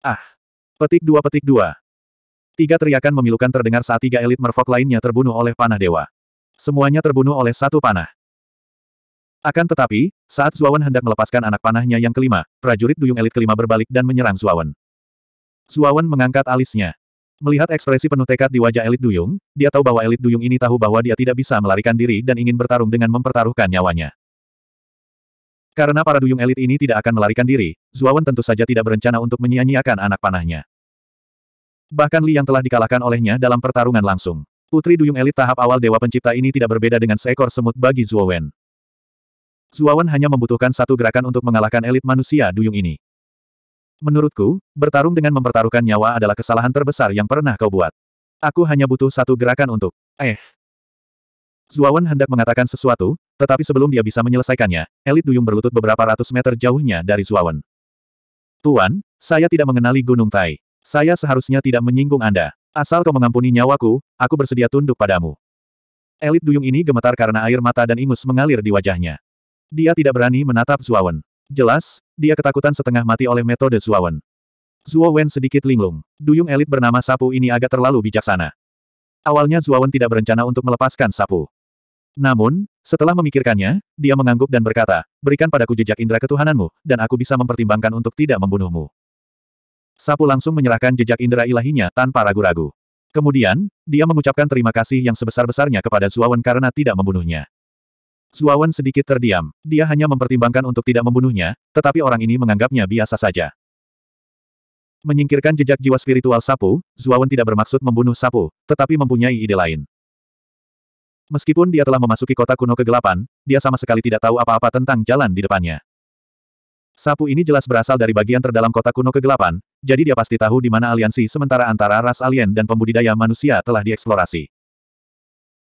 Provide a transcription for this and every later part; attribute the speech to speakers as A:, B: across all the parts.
A: Ah! Petik dua petik dua. Tiga teriakan memilukan terdengar saat tiga elit merfok lainnya terbunuh oleh panah dewa. Semuanya terbunuh oleh satu panah. Akan tetapi, saat Zuawan hendak melepaskan anak panahnya yang kelima, prajurit duyung elit kelima berbalik dan menyerang Zuawan. Zuawan mengangkat alisnya. Melihat ekspresi penuh tekad di wajah elit duyung, dia tahu bahwa elit duyung ini tahu bahwa dia tidak bisa melarikan diri dan ingin bertarung dengan mempertaruhkan nyawanya. Karena para duyung elit ini tidak akan melarikan diri, Zuawan tentu saja tidak berencana untuk menyia-nyiakan anak panahnya. Bahkan Li yang telah dikalahkan olehnya dalam pertarungan langsung. Putri duyung elit tahap awal Dewa Pencipta ini tidak berbeda dengan seekor semut bagi Zuowen. Zuowen hanya membutuhkan satu gerakan untuk mengalahkan elit manusia duyung ini. Menurutku, bertarung dengan mempertaruhkan nyawa adalah kesalahan terbesar yang pernah kau buat. Aku hanya butuh satu gerakan untuk... Eh. Zuowen hendak mengatakan sesuatu, tetapi sebelum dia bisa menyelesaikannya, elit duyung berlutut beberapa ratus meter jauhnya dari Zuawan. Tuan, saya tidak mengenali Gunung Tai. Saya seharusnya tidak menyinggung Anda. Asal kau mengampuni nyawaku, aku bersedia tunduk padamu. Elit duyung ini gemetar karena air mata dan ingus mengalir di wajahnya. Dia tidak berani menatap Zuawan. Jelas, dia ketakutan setengah mati oleh metode Zuawan. Wen sedikit linglung. Duyung elit bernama sapu ini agak terlalu bijaksana. Awalnya Zuawan tidak berencana untuk melepaskan sapu. Namun, setelah memikirkannya, dia mengangguk dan berkata, berikan padaku jejak indera ketuhananmu, dan aku bisa mempertimbangkan untuk tidak membunuhmu. Sapu langsung menyerahkan jejak indera ilahinya tanpa ragu-ragu. Kemudian, dia mengucapkan terima kasih yang sebesar-besarnya kepada Zuawan karena tidak membunuhnya. Zuawan sedikit terdiam, dia hanya mempertimbangkan untuk tidak membunuhnya, tetapi orang ini menganggapnya biasa saja. Menyingkirkan jejak jiwa spiritual sapu, Zuawan tidak bermaksud membunuh sapu, tetapi mempunyai ide lain. Meskipun dia telah memasuki kota kuno kegelapan, dia sama sekali tidak tahu apa-apa tentang jalan di depannya. Sapu ini jelas berasal dari bagian terdalam kota kuno kegelapan, jadi dia pasti tahu di mana aliansi sementara antara ras alien dan pembudidaya manusia telah dieksplorasi.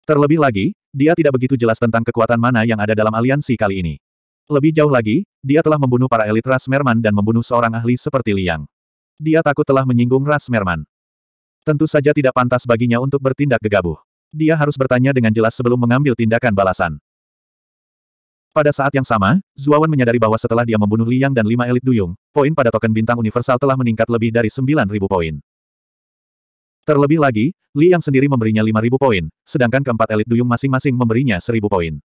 A: Terlebih lagi, dia tidak begitu jelas tentang kekuatan mana yang ada dalam aliansi kali ini. Lebih jauh lagi, dia telah membunuh para elit ras Merman dan membunuh seorang ahli seperti Liang. Dia takut telah menyinggung ras Merman. Tentu saja tidak pantas baginya untuk bertindak gegabah. Dia harus bertanya dengan jelas sebelum mengambil tindakan balasan. Pada saat yang sama, Zuawan menyadari bahwa setelah dia membunuh Liang dan lima elit duyung, poin pada token bintang universal telah meningkat lebih dari 9.000 poin. Terlebih lagi, Liang sendiri memberinya 5.000 poin, sedangkan keempat elit duyung masing-masing memberinya 1.000 poin.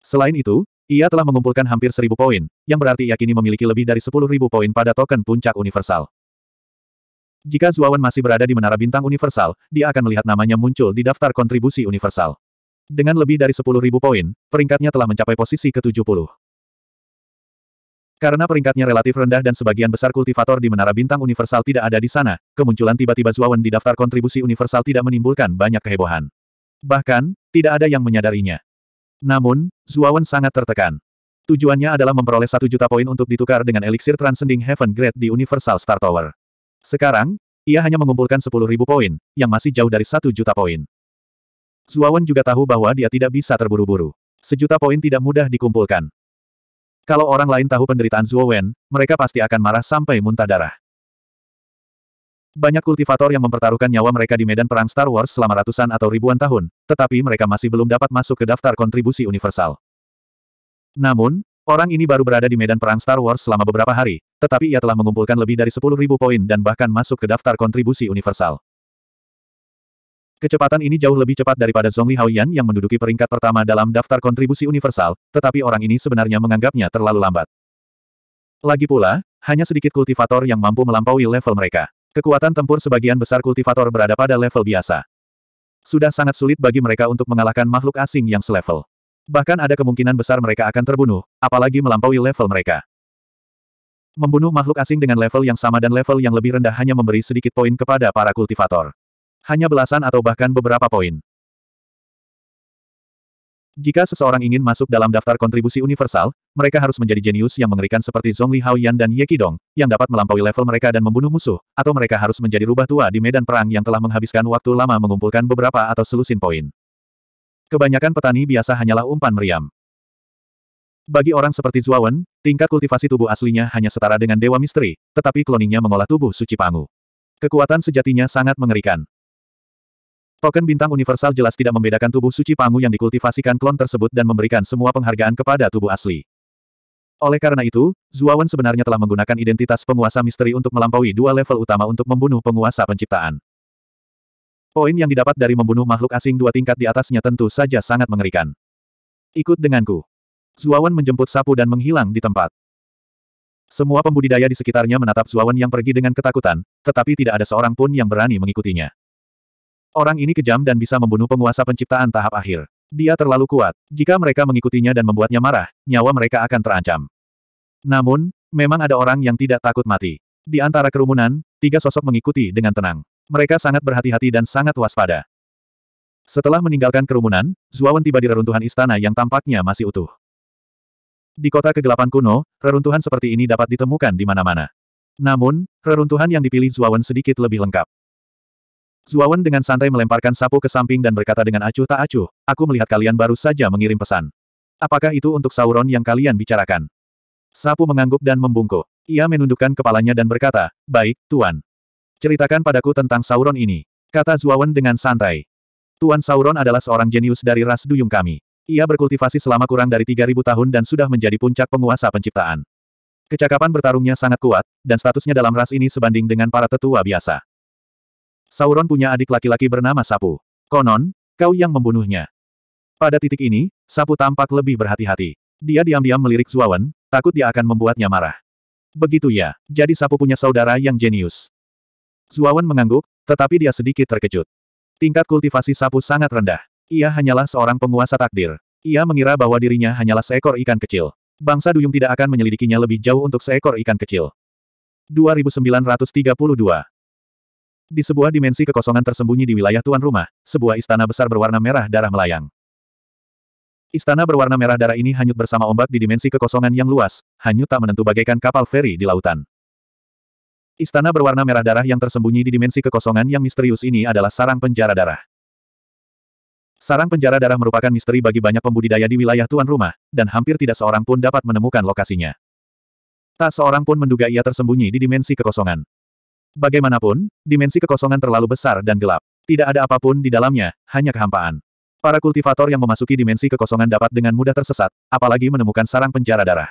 A: Selain itu, ia telah mengumpulkan hampir 1.000 poin, yang berarti ia kini memiliki lebih dari 10.000 poin pada token puncak universal. Jika Zuawan masih berada di Menara Bintang Universal, dia akan melihat namanya muncul di daftar kontribusi universal. Dengan lebih dari 10.000 poin, peringkatnya telah mencapai posisi ke-70. Karena peringkatnya relatif rendah dan sebagian besar kultivator di Menara Bintang Universal tidak ada di sana, kemunculan tiba-tiba Zuawan di daftar kontribusi universal tidak menimbulkan banyak kehebohan. Bahkan, tidak ada yang menyadarinya. Namun, Zuawan sangat tertekan. Tujuannya adalah memperoleh satu juta poin untuk ditukar dengan eliksir Transcending Heaven Grade di Universal Star Tower. Sekarang, ia hanya mengumpulkan 10.000 poin, yang masih jauh dari 1 juta poin. Zuawan juga tahu bahwa dia tidak bisa terburu-buru. Sejuta poin tidak mudah dikumpulkan. Kalau orang lain tahu penderitaan Zuowen, mereka pasti akan marah sampai muntah darah. Banyak kultivator yang mempertaruhkan nyawa mereka di medan perang Star Wars selama ratusan atau ribuan tahun, tetapi mereka masih belum dapat masuk ke daftar kontribusi universal. Namun, Orang ini baru berada di medan perang Star Wars selama beberapa hari, tetapi ia telah mengumpulkan lebih dari 10.000 poin dan bahkan masuk ke daftar kontribusi universal. Kecepatan ini jauh lebih cepat daripada Zhongli Haoyan yang menduduki peringkat pertama dalam daftar kontribusi universal, tetapi orang ini sebenarnya menganggapnya terlalu lambat. Lagi pula, hanya sedikit kultivator yang mampu melampaui level mereka. Kekuatan tempur sebagian besar kultivator berada pada level biasa. Sudah sangat sulit bagi mereka untuk mengalahkan makhluk asing yang selevel. Bahkan ada kemungkinan besar mereka akan terbunuh, apalagi melampaui level mereka. Membunuh makhluk asing dengan level yang sama dan level yang lebih rendah hanya memberi sedikit poin kepada para kultivator. Hanya belasan atau bahkan beberapa poin. Jika seseorang ingin masuk dalam daftar kontribusi universal, mereka harus menjadi jenius yang mengerikan seperti Zhongli Haoyan dan Ye Qidong, yang dapat melampaui level mereka dan membunuh musuh, atau mereka harus menjadi rubah tua di medan perang yang telah menghabiskan waktu lama mengumpulkan beberapa atau selusin poin. Kebanyakan petani biasa hanyalah umpan meriam. Bagi orang seperti Zuawan, tingkat kultivasi tubuh aslinya hanya setara dengan Dewa Misteri, tetapi kloningnya mengolah tubuh suci Pangu. Kekuatan sejatinya sangat mengerikan. Token bintang universal jelas tidak membedakan tubuh suci Pangu yang dikultivasikan klon tersebut dan memberikan semua penghargaan kepada tubuh asli. Oleh karena itu, Zuawan sebenarnya telah menggunakan identitas penguasa misteri untuk melampaui dua level utama untuk membunuh penguasa penciptaan. Poin yang didapat dari membunuh makhluk asing dua tingkat di atasnya tentu saja sangat mengerikan. Ikut denganku. Zuawan menjemput sapu dan menghilang di tempat. Semua pembudidaya di sekitarnya menatap Zuawan yang pergi dengan ketakutan, tetapi tidak ada seorang pun yang berani mengikutinya. Orang ini kejam dan bisa membunuh penguasa penciptaan tahap akhir. Dia terlalu kuat. Jika mereka mengikutinya dan membuatnya marah, nyawa mereka akan terancam. Namun, memang ada orang yang tidak takut mati. Di antara kerumunan, tiga sosok mengikuti dengan tenang. Mereka sangat berhati-hati dan sangat waspada. Setelah meninggalkan kerumunan, Zuawan tiba di reruntuhan istana yang tampaknya masih utuh. Di kota kegelapan kuno, reruntuhan seperti ini dapat ditemukan di mana-mana. Namun, reruntuhan yang dipilih Zuawan sedikit lebih lengkap. Zuawan dengan santai melemparkan sapu ke samping dan berkata dengan acuh tak acuh, aku melihat kalian baru saja mengirim pesan. Apakah itu untuk Sauron yang kalian bicarakan? Sapu mengangguk dan membungkuk. Ia menundukkan kepalanya dan berkata, baik, Tuan. Ceritakan padaku tentang Sauron ini, kata Zuawan dengan santai. Tuan Sauron adalah seorang jenius dari ras duyung kami. Ia berkultivasi selama kurang dari 3.000 tahun dan sudah menjadi puncak penguasa penciptaan. Kecakapan bertarungnya sangat kuat, dan statusnya dalam ras ini sebanding dengan para tetua biasa. Sauron punya adik laki-laki bernama Sapu. Konon, kau yang membunuhnya. Pada titik ini, Sapu tampak lebih berhati-hati. Dia diam-diam melirik Zuawan, takut dia akan membuatnya marah. Begitu ya, jadi Sapu punya saudara yang jenius. Zuawan mengangguk, tetapi dia sedikit terkejut. Tingkat kultivasi sapu sangat rendah. Ia hanyalah seorang penguasa takdir. Ia mengira bahwa dirinya hanyalah seekor ikan kecil. Bangsa Duyung tidak akan menyelidikinya lebih jauh untuk seekor ikan kecil. 2932 Di sebuah dimensi kekosongan tersembunyi di wilayah tuan rumah, sebuah istana besar berwarna merah darah melayang. Istana berwarna merah darah ini hanyut bersama ombak di dimensi kekosongan yang luas, hanyut tak menentu bagaikan kapal feri di lautan. Istana berwarna merah darah yang tersembunyi di dimensi kekosongan yang misterius ini adalah sarang penjara darah. Sarang penjara darah merupakan misteri bagi banyak pembudidaya di wilayah tuan rumah, dan hampir tidak seorang pun dapat menemukan lokasinya. Tak seorang pun menduga ia tersembunyi di dimensi kekosongan. Bagaimanapun, dimensi kekosongan terlalu besar dan gelap. Tidak ada apapun di dalamnya, hanya kehampaan. Para kultivator yang memasuki dimensi kekosongan dapat dengan mudah tersesat, apalagi menemukan sarang penjara darah.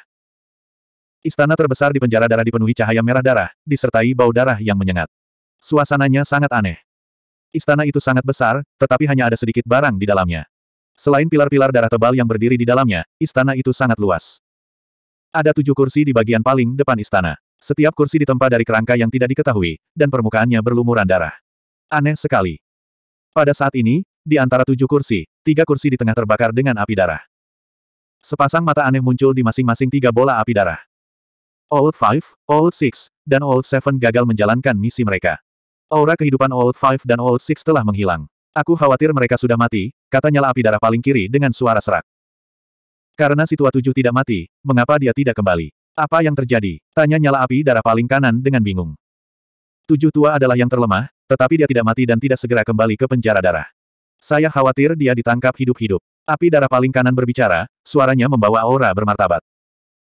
A: Istana terbesar di penjara darah dipenuhi cahaya merah darah, disertai bau darah yang menyengat. Suasananya sangat aneh. Istana itu sangat besar, tetapi hanya ada sedikit barang di dalamnya. Selain pilar-pilar darah tebal yang berdiri di dalamnya, istana itu sangat luas. Ada tujuh kursi di bagian paling depan istana. Setiap kursi ditempa dari kerangka yang tidak diketahui, dan permukaannya berlumuran darah. Aneh sekali. Pada saat ini, di antara tujuh kursi, tiga kursi di tengah terbakar dengan api darah. Sepasang mata aneh muncul di masing-masing tiga bola api darah. Old Five, Old Six, dan Old Seven gagal menjalankan misi mereka. Aura kehidupan Old Five dan Old Six telah menghilang. Aku khawatir mereka sudah mati, kata nyala api darah paling kiri dengan suara serak. Karena si tua tujuh tidak mati, mengapa dia tidak kembali? Apa yang terjadi? Tanya nyala api darah paling kanan dengan bingung. Tujuh tua adalah yang terlemah, tetapi dia tidak mati dan tidak segera kembali ke penjara darah. Saya khawatir dia ditangkap hidup-hidup. Api darah paling kanan berbicara, suaranya membawa aura bermartabat.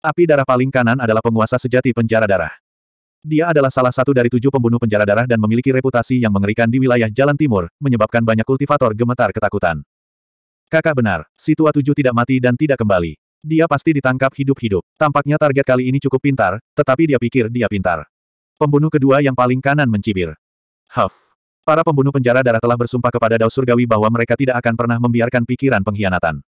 A: Api darah paling kanan adalah penguasa sejati penjara darah. Dia adalah salah satu dari tujuh pembunuh penjara darah dan memiliki reputasi yang mengerikan di wilayah Jalan Timur, menyebabkan banyak kultivator gemetar ketakutan. Kakak benar, si tujuh tidak mati dan tidak kembali. Dia pasti ditangkap hidup-hidup. Tampaknya target kali ini cukup pintar, tetapi dia pikir dia pintar. Pembunuh kedua yang paling kanan mencibir. Huff. Para pembunuh penjara darah telah bersumpah kepada Dao Surgawi bahwa mereka tidak akan pernah membiarkan pikiran pengkhianatan.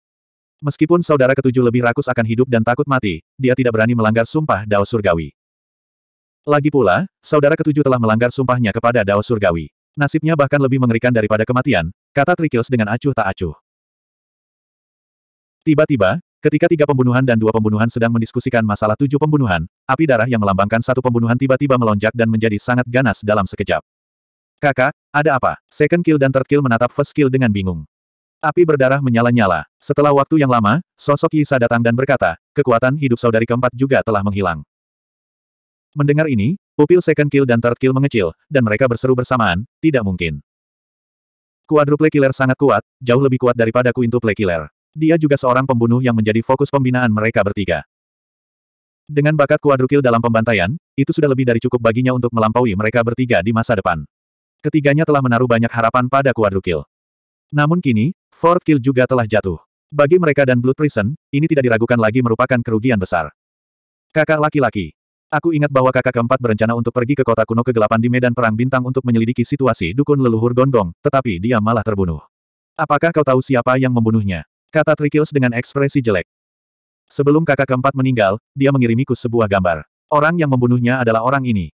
A: Meskipun saudara ketujuh lebih rakus akan hidup dan takut mati, dia tidak berani melanggar sumpah Dao Surgawi. Lagi pula, saudara ketujuh telah melanggar sumpahnya kepada Dao Surgawi. Nasibnya bahkan lebih mengerikan daripada kematian, kata Trikils dengan acuh tak acuh. Tiba-tiba, ketika tiga pembunuhan dan dua pembunuhan sedang mendiskusikan masalah tujuh pembunuhan, api darah yang melambangkan satu pembunuhan tiba-tiba melonjak dan menjadi sangat ganas dalam sekejap. Kakak, ada apa? Second kill dan third kill menatap first kill dengan bingung. Api berdarah menyala-nyala. Setelah waktu yang lama, sosok Yisa datang dan berkata, kekuatan hidup saudari keempat juga telah menghilang. Mendengar ini, pupil second kill dan third kill mengecil, dan mereka berseru bersamaan, tidak mungkin. Quadruple killer sangat kuat, jauh lebih kuat daripada quintuple killer. Dia juga seorang pembunuh yang menjadi fokus pembinaan mereka bertiga. Dengan bakat kuadrukil dalam pembantaian, itu sudah lebih dari cukup baginya untuk melampaui mereka bertiga di masa depan. Ketiganya telah menaruh banyak harapan pada kuadrukil. Namun kini, Fort Kill juga telah jatuh. Bagi mereka dan Blood Prison, ini tidak diragukan lagi merupakan kerugian besar. Kakak laki-laki. Aku ingat bahwa kakak keempat berencana untuk pergi ke kota kuno kegelapan di Medan Perang Bintang untuk menyelidiki situasi dukun leluhur Gonggong, tetapi dia malah terbunuh. Apakah kau tahu siapa yang membunuhnya? Kata Trikils dengan ekspresi jelek. Sebelum kakak keempat meninggal, dia mengirimiku sebuah gambar. Orang yang membunuhnya adalah orang ini.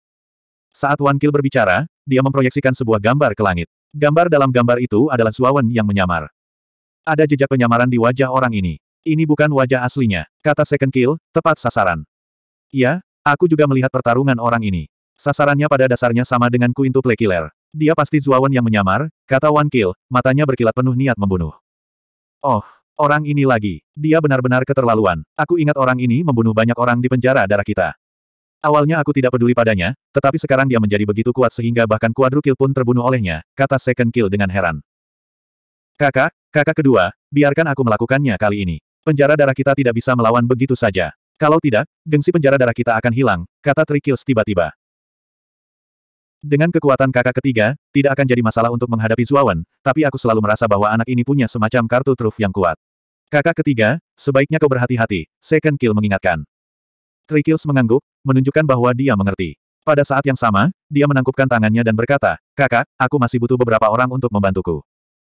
A: Saat Wan Kil berbicara, dia memproyeksikan sebuah gambar ke langit. Gambar dalam gambar itu adalah Zuawan yang menyamar. Ada jejak penyamaran di wajah orang ini. Ini bukan wajah aslinya, kata Second Kill, tepat sasaran. Ya, aku juga melihat pertarungan orang ini. Sasarannya pada dasarnya sama dengan Quintuple Killer. Dia pasti Zuawan yang menyamar, kata Wan Kill, matanya berkilat penuh niat membunuh. Oh, orang ini lagi. Dia benar-benar keterlaluan. Aku ingat orang ini membunuh banyak orang di penjara darah kita. Awalnya aku tidak peduli padanya, tetapi sekarang dia menjadi begitu kuat sehingga bahkan Kill pun terbunuh olehnya, kata Second Kill dengan heran. Kakak, kakak kedua, biarkan aku melakukannya kali ini. Penjara darah kita tidak bisa melawan begitu saja. Kalau tidak, gengsi penjara darah kita akan hilang, kata Trikils tiba-tiba. Dengan kekuatan kakak ketiga, tidak akan jadi masalah untuk menghadapi Zuawan, tapi aku selalu merasa bahwa anak ini punya semacam kartu truf yang kuat. Kakak ketiga, sebaiknya kau berhati-hati, Second Kill mengingatkan. Trikils mengangguk, menunjukkan bahwa dia mengerti. Pada saat yang sama, dia menangkupkan tangannya dan berkata, Kakak, aku masih butuh beberapa orang untuk membantuku.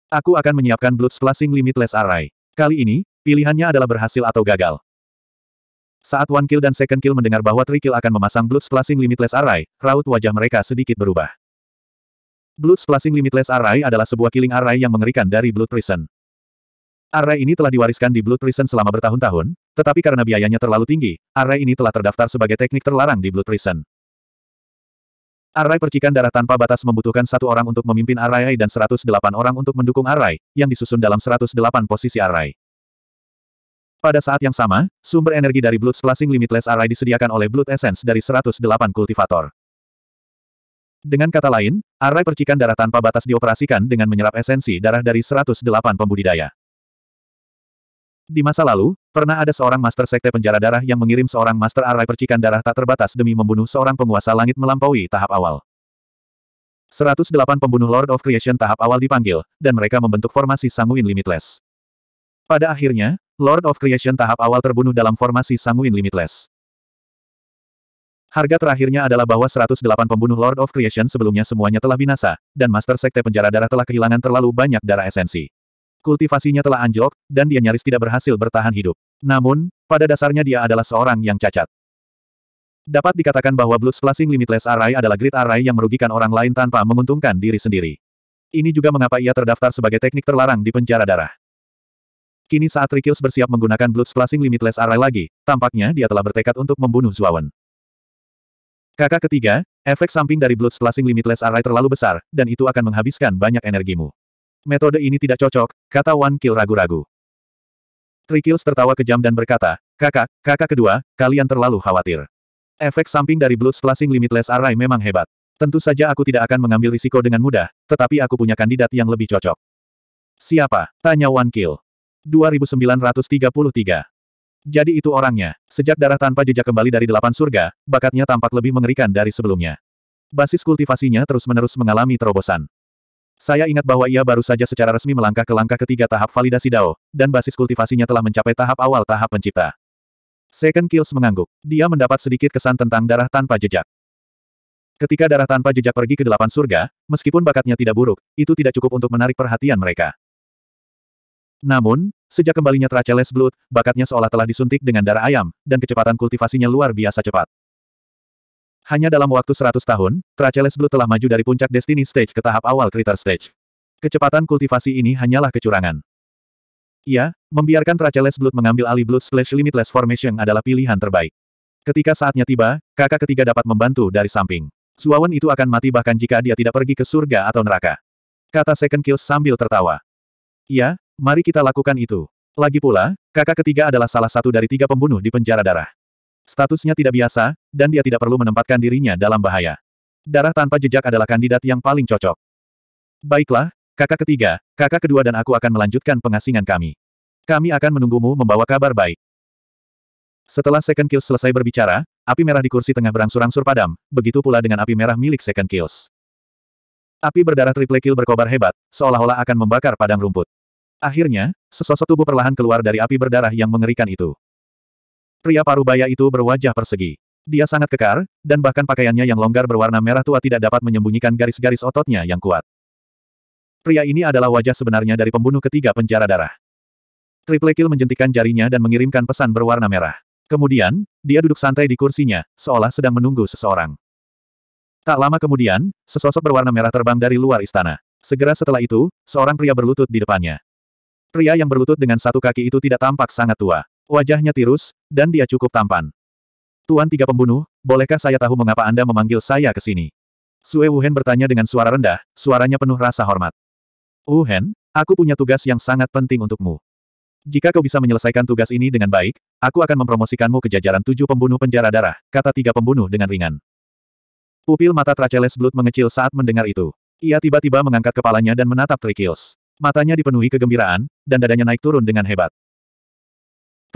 A: Aku akan menyiapkan Blood Splashing Limitless Array. Kali ini, pilihannya adalah berhasil atau gagal. Saat One Kill dan Second Kill mendengar bahwa Three Kill akan memasang Blood Splashing Limitless Array, raut wajah mereka sedikit berubah. Blood Splashing Limitless Array adalah sebuah killing array yang mengerikan dari Blood Prison. Array ini telah diwariskan di Blood Prison selama bertahun-tahun, tetapi karena biayanya terlalu tinggi, array ini telah terdaftar sebagai teknik terlarang di Blood Prison. Arai percikan darah tanpa batas membutuhkan satu orang untuk memimpin Arai dan 108 orang untuk mendukung Arai, yang disusun dalam 108 posisi Arai. Pada saat yang sama, sumber energi dari Blood Splashing Limitless Arai disediakan oleh Blood Essence dari 108 kultivator. Dengan kata lain, Arai percikan darah tanpa batas dioperasikan dengan menyerap esensi darah dari 108 pembudidaya. Di masa lalu, pernah ada seorang master sekte penjara darah yang mengirim seorang master arai percikan darah tak terbatas demi membunuh seorang penguasa langit melampaui tahap awal. 108 pembunuh Lord of Creation tahap awal dipanggil, dan mereka membentuk formasi Sanguin Limitless. Pada akhirnya, Lord of Creation tahap awal terbunuh dalam formasi Sanguin Limitless. Harga terakhirnya adalah bahwa 108 pembunuh Lord of Creation sebelumnya semuanya telah binasa, dan Master Sekte Penjara Darah telah kehilangan terlalu banyak darah esensi. Kultivasinya telah anjlok, dan dia nyaris tidak berhasil bertahan hidup. Namun, pada dasarnya dia adalah seorang yang cacat. Dapat dikatakan bahwa Blood Splashing Limitless Array adalah grid array yang merugikan orang lain tanpa menguntungkan diri sendiri. Ini juga mengapa ia terdaftar sebagai teknik terlarang di penjara darah. Kini saat Rikils bersiap menggunakan Blood Splashing Limitless Array lagi, tampaknya dia telah bertekad untuk membunuh Zuawan. Kakak ketiga, efek samping dari Blood Splashing Limitless Array terlalu besar, dan itu akan menghabiskan banyak energimu metode ini tidak cocok, kata Wan Kil ragu-ragu. Trikils tertawa kejam dan berkata, kakak, kakak kedua, kalian terlalu khawatir. Efek samping dari Blood Splashing Limitless Array memang hebat. Tentu saja aku tidak akan mengambil risiko dengan mudah, tetapi aku punya kandidat yang lebih cocok. Siapa? Tanya Wan Kil. 2933. Jadi itu orangnya. Sejak darah tanpa jejak kembali dari delapan surga, bakatnya tampak lebih mengerikan dari sebelumnya. Basis kultivasinya terus-menerus mengalami terobosan. Saya ingat bahwa ia baru saja secara resmi melangkah ke langkah ketiga tahap validasi DAO, dan basis kultivasinya telah mencapai tahap awal tahap pencipta. Second Kills mengangguk. Dia mendapat sedikit kesan tentang darah tanpa jejak. Ketika darah tanpa jejak pergi ke delapan surga, meskipun bakatnya tidak buruk, itu tidak cukup untuk menarik perhatian mereka. Namun, sejak kembalinya Traceles Blood, bakatnya seolah telah disuntik dengan darah ayam, dan kecepatan kultivasinya luar biasa cepat. Hanya dalam waktu 100 tahun, Traceles Blue telah maju dari puncak Destiny Stage ke tahap awal Critter Stage. Kecepatan kultivasi ini hanyalah kecurangan. Ia, membiarkan Traceles Blood mengambil alih Blood Splash Limitless Formation adalah pilihan terbaik. Ketika saatnya tiba, kakak ketiga dapat membantu dari samping. Suawan itu akan mati bahkan jika dia tidak pergi ke surga atau neraka. Kata Second Kill sambil tertawa. Iya, mari kita lakukan itu. Lagi pula, kakak ketiga adalah salah satu dari tiga pembunuh di penjara darah. Statusnya tidak biasa, dan dia tidak perlu menempatkan dirinya dalam bahaya. Darah tanpa jejak adalah kandidat yang paling cocok. Baiklah, kakak ketiga, kakak kedua dan aku akan melanjutkan pengasingan kami. Kami akan menunggumu membawa kabar baik. Setelah Second Kills selesai berbicara, api merah di kursi tengah berangsur-angsur padam, begitu pula dengan api merah milik Second Kills. Api berdarah triple kill berkobar hebat, seolah-olah akan membakar padang rumput. Akhirnya, sesosok tubuh perlahan keluar dari api berdarah yang mengerikan itu. Pria parubaya itu berwajah persegi. Dia sangat kekar, dan bahkan pakaiannya yang longgar berwarna merah tua tidak dapat menyembunyikan garis-garis ototnya yang kuat. Pria ini adalah wajah sebenarnya dari pembunuh ketiga penjara darah. Triple Kill menjentikan jarinya dan mengirimkan pesan berwarna merah. Kemudian, dia duduk santai di kursinya, seolah sedang menunggu seseorang. Tak lama kemudian, sesosok berwarna merah terbang dari luar istana. Segera setelah itu, seorang pria berlutut di depannya. Pria yang berlutut dengan satu kaki itu tidak tampak sangat tua. Wajahnya tirus, dan dia cukup tampan. Tuan tiga pembunuh, bolehkah saya tahu mengapa Anda memanggil saya ke sini? Sue Wuhan bertanya dengan suara rendah, suaranya penuh rasa hormat. Wuhan, aku punya tugas yang sangat penting untukmu. Jika kau bisa menyelesaikan tugas ini dengan baik, aku akan mempromosikanmu ke jajaran tujuh pembunuh penjara darah, kata tiga pembunuh dengan ringan. Pupil mata Tracheles Blood mengecil saat mendengar itu. Ia tiba-tiba mengangkat kepalanya dan menatap Trikils. Matanya dipenuhi kegembiraan, dan dadanya naik turun dengan hebat.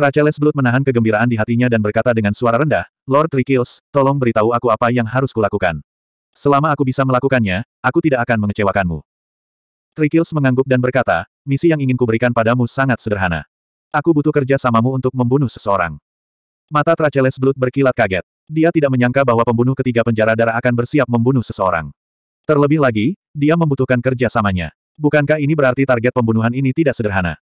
A: Raja Blood menahan kegembiraan di hatinya dan berkata dengan suara rendah, Lord Rikils, tolong beritahu aku apa yang harus kulakukan. Selama aku bisa melakukannya, aku tidak akan mengecewakanmu. Trikils mengangguk dan berkata, misi yang ingin kuberikan padamu sangat sederhana. Aku butuh kerja samamu untuk membunuh seseorang. Mata Traceles Blood berkilat kaget. Dia tidak menyangka bahwa pembunuh ketiga penjara darah akan bersiap membunuh seseorang. Terlebih lagi, dia membutuhkan kerja samanya. Bukankah ini berarti target pembunuhan ini tidak sederhana?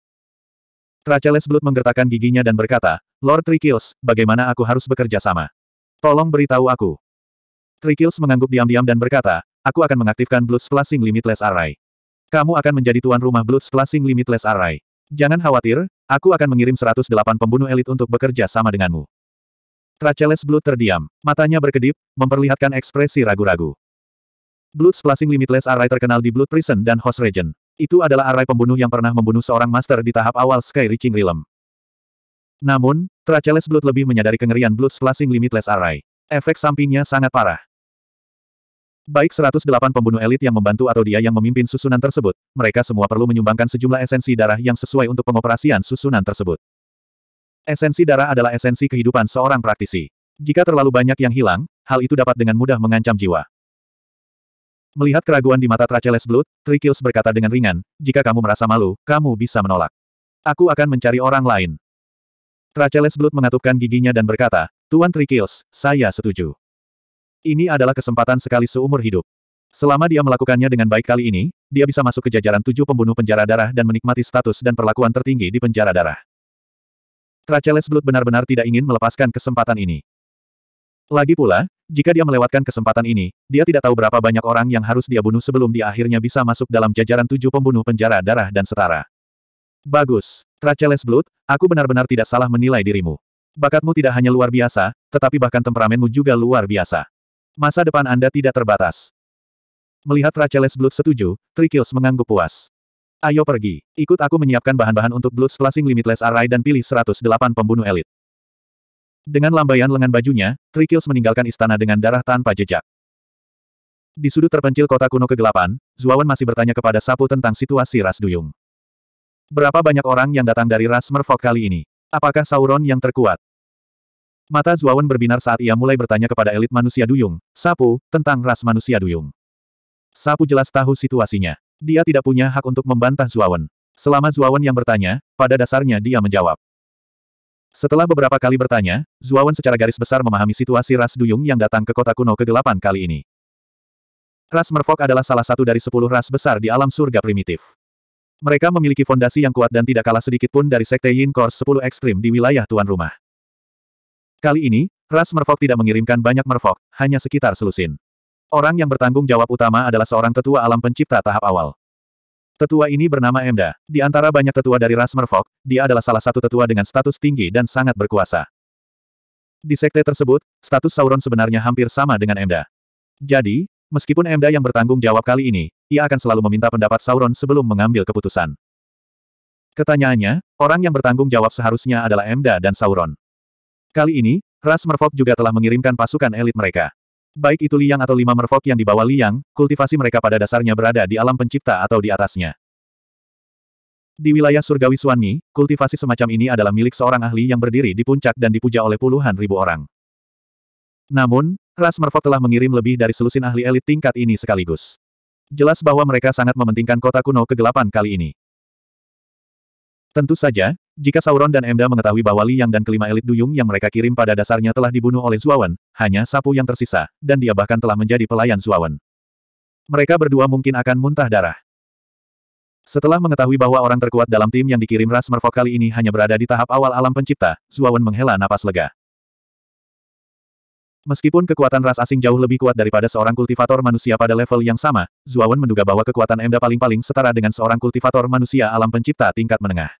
A: Racheles Blood menggertakkan giginya dan berkata, Lord Trikils, bagaimana aku harus bekerja sama? Tolong beritahu aku. Trikils mengangguk diam-diam dan berkata, aku akan mengaktifkan Blood Splashing Limitless Array. Kamu akan menjadi tuan rumah Blood Splashing Limitless Array. Jangan khawatir, aku akan mengirim 108 pembunuh elit untuk bekerja sama denganmu. Racheles Blood terdiam, matanya berkedip, memperlihatkan ekspresi ragu-ragu. Blood Splashing Limitless Array terkenal di Blood Prison dan Host Region. Itu adalah arai pembunuh yang pernah membunuh seorang master di tahap awal Sky Reaching Realm. Namun, Tracheles Blood lebih menyadari kengerian Blood Splashing Limitless Array. Efek sampingnya sangat parah. Baik 108 pembunuh elit yang membantu atau dia yang memimpin susunan tersebut, mereka semua perlu menyumbangkan sejumlah esensi darah yang sesuai untuk pengoperasian susunan tersebut. Esensi darah adalah esensi kehidupan seorang praktisi. Jika terlalu banyak yang hilang, hal itu dapat dengan mudah mengancam jiwa. Melihat keraguan di mata Traceles Blood, Trikils berkata dengan ringan, jika kamu merasa malu, kamu bisa menolak. Aku akan mencari orang lain. Traceles Blood mengatupkan giginya dan berkata, Tuan Trikils, saya setuju. Ini adalah kesempatan sekali seumur hidup. Selama dia melakukannya dengan baik kali ini, dia bisa masuk ke jajaran tujuh pembunuh penjara darah dan menikmati status dan perlakuan tertinggi di penjara darah. Traceles Blood benar-benar tidak ingin melepaskan kesempatan ini. Lagi pula, jika dia melewatkan kesempatan ini, dia tidak tahu berapa banyak orang yang harus dia bunuh sebelum dia akhirnya bisa masuk dalam jajaran tujuh pembunuh penjara darah dan setara. Bagus. Tracheles Blood, aku benar-benar tidak salah menilai dirimu. Bakatmu tidak hanya luar biasa, tetapi bahkan temperamenmu juga luar biasa. Masa depan Anda tidak terbatas. Melihat Tracheles Blood setuju, Trikils mengangguk puas. Ayo pergi. Ikut aku menyiapkan bahan-bahan untuk Blood Splashing Limitless Array dan pilih 108 pembunuh elit. Dengan lambaian lengan bajunya, Trikils meninggalkan istana dengan darah tanpa jejak. Di sudut terpencil kota kuno kegelapan, Zuawan masih bertanya kepada Sapu tentang situasi Ras Duyung. Berapa banyak orang yang datang dari Ras Merfolk kali ini? Apakah Sauron yang terkuat? Mata Zuawan berbinar saat ia mulai bertanya kepada elit manusia Duyung, Sapu, tentang ras manusia Duyung. Sapu jelas tahu situasinya. Dia tidak punya hak untuk membantah Zuawan. Selama Zuawan yang bertanya, pada dasarnya dia menjawab. Setelah beberapa kali bertanya, Zuawan secara garis besar memahami situasi ras duyung yang datang ke kota kuno kegelapan kali ini. Ras Merfok adalah salah satu dari sepuluh ras besar di alam surga primitif. Mereka memiliki fondasi yang kuat dan tidak kalah sedikit pun dari Sekte Yin Kors 10 Ekstrim di wilayah tuan rumah. Kali ini, ras Merfok tidak mengirimkan banyak Merfok, hanya sekitar selusin. Orang yang bertanggung jawab utama adalah seorang tetua alam pencipta tahap awal. Tetua ini bernama Emda. Di antara banyak tetua dari ras Merfolk, dia adalah salah satu tetua dengan status tinggi dan sangat berkuasa. Di sekte tersebut, status Sauron sebenarnya hampir sama dengan Emda. Jadi, meskipun Emda yang bertanggung jawab kali ini, ia akan selalu meminta pendapat Sauron sebelum mengambil keputusan. Ketanyaannya, orang yang bertanggung jawab seharusnya adalah Emda dan Sauron. Kali ini, ras Merfolk juga telah mengirimkan pasukan elit mereka. Baik itu liang atau lima merfok yang dibawa liang, kultivasi mereka pada dasarnya berada di alam pencipta atau di atasnya. Di wilayah surgawi Suanmi, kultivasi semacam ini adalah milik seorang ahli yang berdiri di puncak dan dipuja oleh puluhan ribu orang. Namun, ras merfok telah mengirim lebih dari selusin ahli elit tingkat ini sekaligus. Jelas bahwa mereka sangat mementingkan kota kuno kegelapan kali ini. Tentu saja, jika Sauron dan Emda mengetahui bahwa Li Yang dan kelima elit duyung yang mereka kirim pada dasarnya telah dibunuh oleh Zuawan, hanya sapu yang tersisa, dan dia bahkan telah menjadi pelayan Zuawan. Mereka berdua mungkin akan muntah darah. Setelah mengetahui bahwa orang terkuat dalam tim yang dikirim Ras Merfok kali ini hanya berada di tahap awal alam pencipta, Zuawan menghela napas lega. Meskipun kekuatan ras asing jauh lebih kuat daripada seorang kultivator manusia pada level yang sama, Zuawan menduga bahwa kekuatan Emda paling-paling setara dengan seorang kultivator manusia alam pencipta tingkat menengah.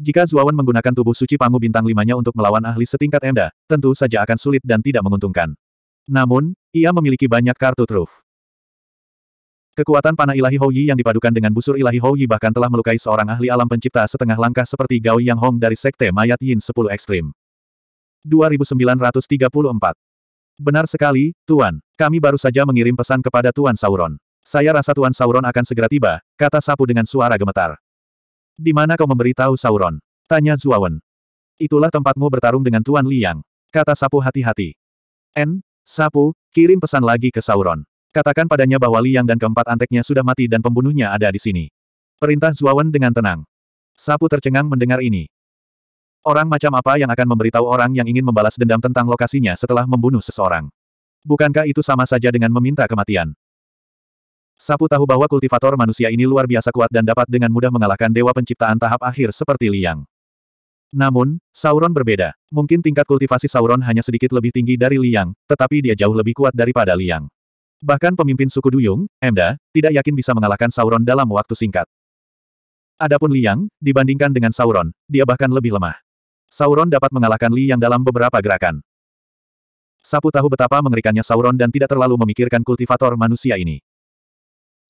A: Jika Zuawan menggunakan tubuh suci Pangu bintang limanya untuk melawan ahli setingkat Enda, tentu saja akan sulit dan tidak menguntungkan. Namun, ia memiliki banyak kartu truf. Kekuatan panah ilahi Houyi yang dipadukan dengan busur ilahi Houyi bahkan telah melukai seorang ahli alam pencipta setengah langkah seperti Gao Yang Hong dari Sekte Mayat Yin 10 Ekstrim. 2934 Benar sekali, Tuan. Kami baru saja mengirim pesan kepada Tuan Sauron. Saya rasa Tuan Sauron akan segera tiba, kata sapu dengan suara gemetar. Di mana kau memberitahu Sauron? Tanya Zuawan. Itulah tempatmu bertarung dengan Tuan Liang. Kata Sapu hati-hati. N, Sapu, kirim pesan lagi ke Sauron. Katakan padanya bahwa Liang dan keempat anteknya sudah mati dan pembunuhnya ada di sini. Perintah Zuawan dengan tenang. Sapu tercengang mendengar ini. Orang macam apa yang akan memberitahu orang yang ingin membalas dendam tentang lokasinya setelah membunuh seseorang? Bukankah itu sama saja dengan meminta kematian? Sapu tahu bahwa kultivator manusia ini luar biasa kuat dan dapat dengan mudah mengalahkan dewa penciptaan tahap akhir seperti Liang. Namun, Sauron berbeda. Mungkin tingkat kultivasi Sauron hanya sedikit lebih tinggi dari Liang, tetapi dia jauh lebih kuat daripada Liang. Bahkan pemimpin suku Duyung, Emda, tidak yakin bisa mengalahkan Sauron dalam waktu singkat. Adapun Liang, dibandingkan dengan Sauron, dia bahkan lebih lemah. Sauron dapat mengalahkan Liang dalam beberapa gerakan. Sapu tahu betapa mengerikannya Sauron dan tidak terlalu memikirkan kultivator manusia ini.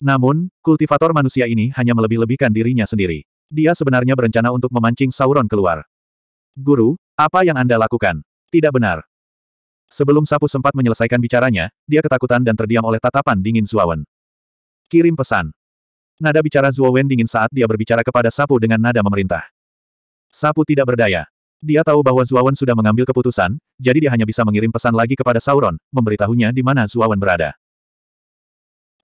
A: Namun, kultivator manusia ini hanya melebih-lebihkan dirinya sendiri. Dia sebenarnya berencana untuk memancing Sauron keluar. Guru, apa yang Anda lakukan? Tidak benar. Sebelum sapu sempat menyelesaikan bicaranya, dia ketakutan dan terdiam oleh tatapan dingin Zuawan. Kirim pesan. Nada bicara Zuawan dingin saat dia berbicara kepada sapu dengan nada memerintah. Sapu tidak berdaya. Dia tahu bahwa Zuawan sudah mengambil keputusan, jadi dia hanya bisa mengirim pesan lagi kepada Sauron, memberitahunya di mana Zuawan berada.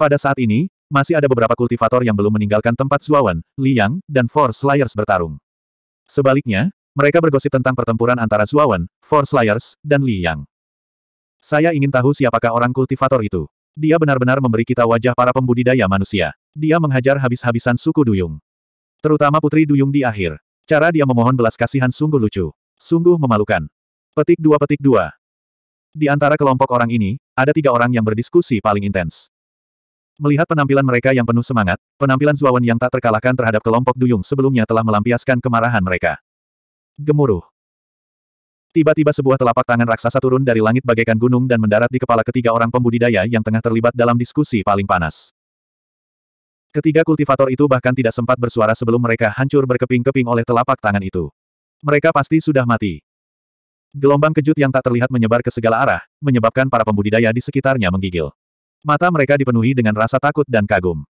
A: Pada saat ini, masih ada beberapa kultivator yang belum meninggalkan tempat Zuawan, Liang, dan Four Slayers bertarung. Sebaliknya, mereka bergosip tentang pertempuran antara Zuawan, Four Slayers, dan Liang. Saya ingin tahu siapakah orang kultivator itu. Dia benar-benar memberi kita wajah para pembudidaya manusia. Dia menghajar habis-habisan suku Duyung. Terutama Putri Duyung di akhir. Cara dia memohon belas kasihan sungguh lucu. Sungguh memalukan. Petik dua petik dua. Di antara kelompok orang ini, ada tiga orang yang berdiskusi paling intens. Melihat penampilan mereka yang penuh semangat, penampilan Zuawan yang tak terkalahkan terhadap kelompok duyung sebelumnya telah melampiaskan kemarahan mereka. Gemuruh. Tiba-tiba sebuah telapak tangan raksasa turun dari langit bagaikan gunung dan mendarat di kepala ketiga orang pembudidaya yang tengah terlibat dalam diskusi paling panas. Ketiga kultivator itu bahkan tidak sempat bersuara sebelum mereka hancur berkeping-keping oleh telapak tangan itu. Mereka pasti sudah mati. Gelombang kejut yang tak terlihat menyebar ke segala arah, menyebabkan para pembudidaya di sekitarnya menggigil. Mata mereka dipenuhi dengan rasa takut dan kagum.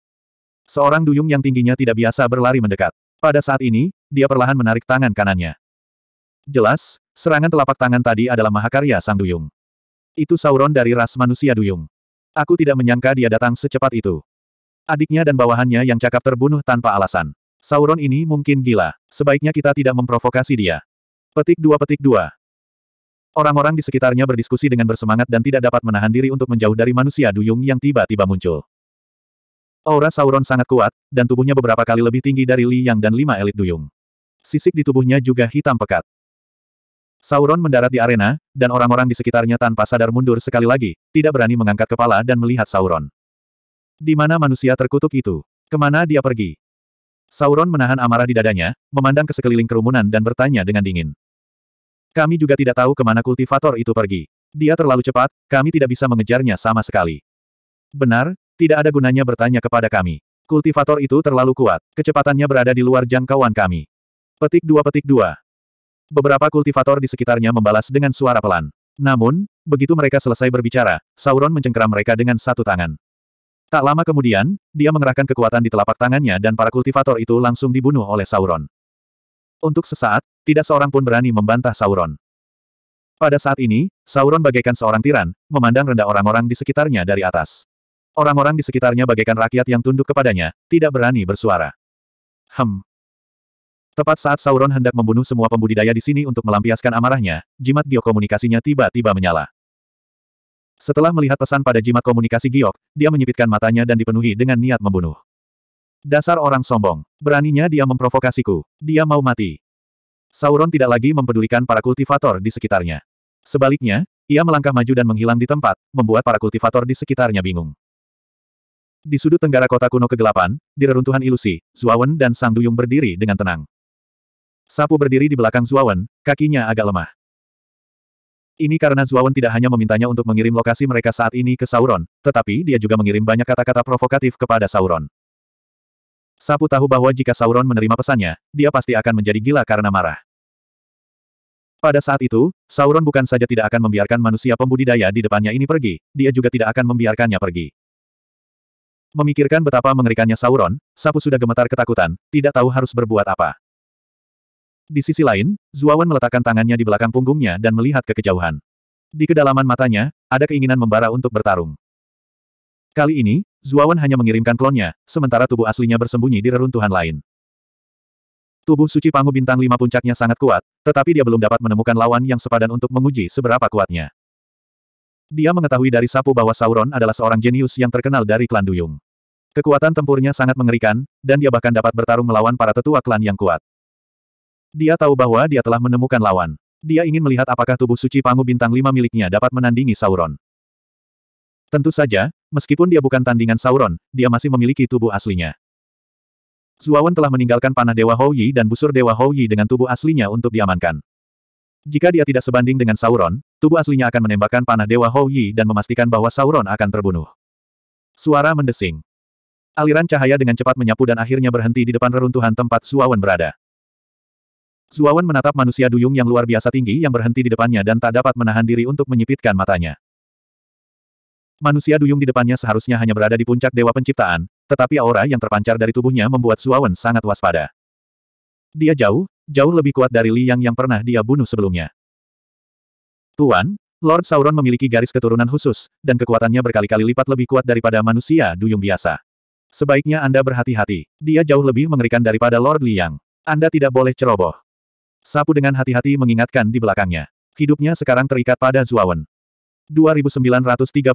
A: Seorang duyung yang tingginya tidak biasa berlari mendekat. Pada saat ini, dia perlahan menarik tangan kanannya. Jelas, serangan telapak tangan tadi adalah mahakarya sang duyung. Itu Sauron dari ras manusia duyung. Aku tidak menyangka dia datang secepat itu. Adiknya dan bawahannya yang cakap terbunuh tanpa alasan. Sauron ini mungkin gila. Sebaiknya kita tidak memprovokasi dia. Petik dua petik dua. Orang-orang di sekitarnya berdiskusi dengan bersemangat dan tidak dapat menahan diri untuk menjauh dari manusia duyung yang tiba-tiba muncul. Aura Sauron sangat kuat, dan tubuhnya beberapa kali lebih tinggi dari Li Yang dan lima elit duyung. Sisik di tubuhnya juga hitam pekat. Sauron mendarat di arena, dan orang-orang di sekitarnya tanpa sadar mundur sekali lagi, tidak berani mengangkat kepala dan melihat Sauron. Di mana manusia terkutuk itu? Kemana dia pergi? Sauron menahan amarah di dadanya, memandang ke sekeliling kerumunan dan bertanya dengan dingin. Kami juga tidak tahu kemana kultivator itu pergi. Dia terlalu cepat, kami tidak bisa mengejarnya sama sekali. Benar, tidak ada gunanya bertanya kepada kami. Kultivator itu terlalu kuat, kecepatannya berada di luar jangkauan kami. Petik dua petik dua. Beberapa kultivator di sekitarnya membalas dengan suara pelan. Namun, begitu mereka selesai berbicara, Sauron mencengkeram mereka dengan satu tangan. Tak lama kemudian, dia mengerahkan kekuatan di telapak tangannya dan para kultivator itu langsung dibunuh oleh Sauron. Untuk sesaat, tidak seorang pun berani membantah Sauron. Pada saat ini, Sauron bagaikan seorang tiran, memandang rendah orang-orang di sekitarnya dari atas. Orang-orang di sekitarnya bagaikan rakyat yang tunduk kepadanya, tidak berani bersuara. Hem. Tepat saat Sauron hendak membunuh semua pembudidaya di sini untuk melampiaskan amarahnya, jimat giok komunikasinya tiba-tiba menyala. Setelah melihat pesan pada jimat komunikasi giok, dia menyipitkan matanya dan dipenuhi dengan niat membunuh. Dasar orang sombong. Beraninya dia memprovokasiku. Dia mau mati. Sauron tidak lagi mempedulikan para kultivator di sekitarnya. Sebaliknya, ia melangkah maju dan menghilang di tempat, membuat para kultivator di sekitarnya bingung. Di sudut tenggara kota kuno kegelapan, di reruntuhan ilusi, Zuawan dan Sang Duyung berdiri dengan tenang. Sapu berdiri di belakang Zuawan, kakinya agak lemah. Ini karena Zuawan tidak hanya memintanya untuk mengirim lokasi mereka saat ini ke Sauron, tetapi dia juga mengirim banyak kata-kata provokatif kepada Sauron. Sapu tahu bahwa jika Sauron menerima pesannya, dia pasti akan menjadi gila karena marah. Pada saat itu, Sauron bukan saja tidak akan membiarkan manusia pembudidaya di depannya ini pergi, dia juga tidak akan membiarkannya pergi. Memikirkan betapa mengerikannya Sauron, Sapu sudah gemetar ketakutan, tidak tahu harus berbuat apa. Di sisi lain, Zuawan meletakkan tangannya di belakang punggungnya dan melihat ke kejauhan. Di kedalaman matanya, ada keinginan membara untuk bertarung. Kali ini, Zuawan hanya mengirimkan klonnya, sementara tubuh aslinya bersembunyi di reruntuhan lain. Tubuh suci Pangu Bintang lima puncaknya sangat kuat, tetapi dia belum dapat menemukan lawan yang sepadan untuk menguji seberapa kuatnya. Dia mengetahui dari sapu bahwa Sauron adalah seorang jenius yang terkenal dari klan Duyung. Kekuatan tempurnya sangat mengerikan, dan dia bahkan dapat bertarung melawan para tetua klan yang kuat. Dia tahu bahwa dia telah menemukan lawan. Dia ingin melihat apakah tubuh suci Pangu Bintang lima miliknya dapat menandingi Sauron. Tentu saja, Meskipun dia bukan tandingan Sauron, dia masih memiliki tubuh aslinya. Zuawan telah meninggalkan panah Dewa Houyi dan busur Dewa Houyi dengan tubuh aslinya untuk diamankan. Jika dia tidak sebanding dengan Sauron, tubuh aslinya akan menembakkan panah Dewa Houyi dan memastikan bahwa Sauron akan terbunuh. Suara mendesing. Aliran cahaya dengan cepat menyapu dan akhirnya berhenti di depan reruntuhan tempat Zuawan berada. Zuawan menatap manusia duyung yang luar biasa tinggi yang berhenti di depannya dan tak dapat menahan diri untuk menyipitkan matanya. Manusia duyung di depannya seharusnya hanya berada di puncak dewa penciptaan, tetapi aura yang terpancar dari tubuhnya membuat Suawen sangat waspada. Dia jauh, jauh lebih kuat dari Li Yang yang pernah dia bunuh sebelumnya. Tuan, Lord Sauron memiliki garis keturunan khusus, dan kekuatannya berkali-kali lipat lebih kuat daripada manusia duyung biasa. Sebaiknya Anda berhati-hati. Dia jauh lebih mengerikan daripada Lord Li Yang. Anda tidak boleh ceroboh. Sapu dengan hati-hati mengingatkan di belakangnya. Hidupnya sekarang terikat pada Zuawan. 2935.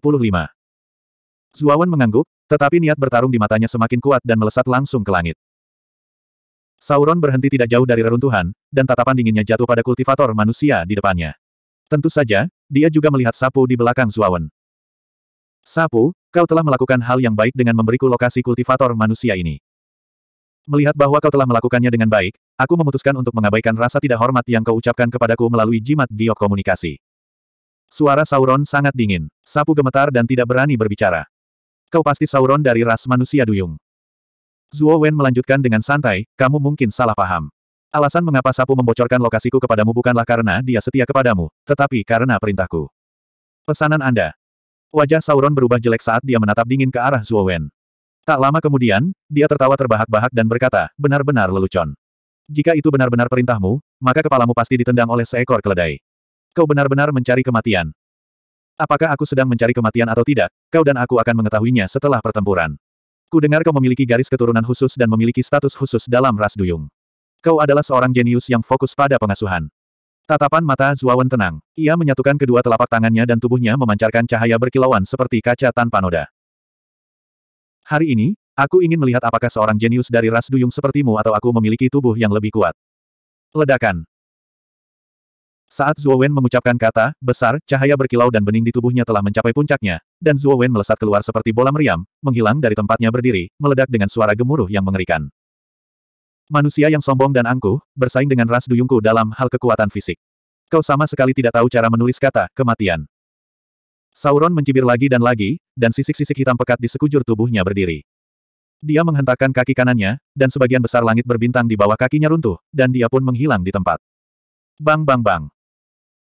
A: Zuawan mengangguk, tetapi niat bertarung di matanya semakin kuat dan melesat langsung ke langit. Sauron berhenti tidak jauh dari reruntuhan, dan tatapan dinginnya jatuh pada kultivator manusia di depannya. Tentu saja, dia juga melihat sapu di belakang Zuawan. Sapu, kau telah melakukan hal yang baik dengan memberiku lokasi kultivator manusia ini. Melihat bahwa kau telah melakukannya dengan baik, aku memutuskan untuk mengabaikan rasa tidak hormat yang kau ucapkan kepadaku melalui jimat giok komunikasi. Suara Sauron sangat dingin. Sapu gemetar dan tidak berani berbicara. Kau pasti Sauron dari ras manusia duyung. Zuo Wen melanjutkan dengan santai, kamu mungkin salah paham. Alasan mengapa sapu membocorkan lokasiku kepadamu bukanlah karena dia setia kepadamu, tetapi karena perintahku. Pesanan Anda. Wajah Sauron berubah jelek saat dia menatap dingin ke arah Zuo Wen. Tak lama kemudian, dia tertawa terbahak-bahak dan berkata, benar-benar lelucon. Jika itu benar-benar perintahmu, maka kepalamu pasti ditendang oleh seekor keledai. Kau benar-benar mencari kematian. Apakah aku sedang mencari kematian atau tidak, kau dan aku akan mengetahuinya setelah pertempuran. Ku dengar kau memiliki garis keturunan khusus dan memiliki status khusus dalam ras duyung. Kau adalah seorang jenius yang fokus pada pengasuhan. Tatapan mata Zuawan tenang. Ia menyatukan kedua telapak tangannya dan tubuhnya memancarkan cahaya berkilauan seperti kaca tanpa noda. Hari ini, aku ingin melihat apakah seorang jenius dari ras duyung sepertimu atau aku memiliki tubuh yang lebih kuat. Ledakan. Saat Zhuo Wen mengucapkan kata, besar, cahaya berkilau dan bening di tubuhnya telah mencapai puncaknya, dan Zhuo Wen melesat keluar seperti bola meriam, menghilang dari tempatnya berdiri, meledak dengan suara gemuruh yang mengerikan. Manusia yang sombong dan angkuh, bersaing dengan ras duyungku dalam hal kekuatan fisik. Kau sama sekali tidak tahu cara menulis kata, kematian. Sauron mencibir lagi dan lagi, dan sisik-sisik hitam pekat di sekujur tubuhnya berdiri. Dia menghentakkan kaki kanannya, dan sebagian besar langit berbintang di bawah kakinya runtuh, dan dia pun menghilang di tempat. Bang bang bang.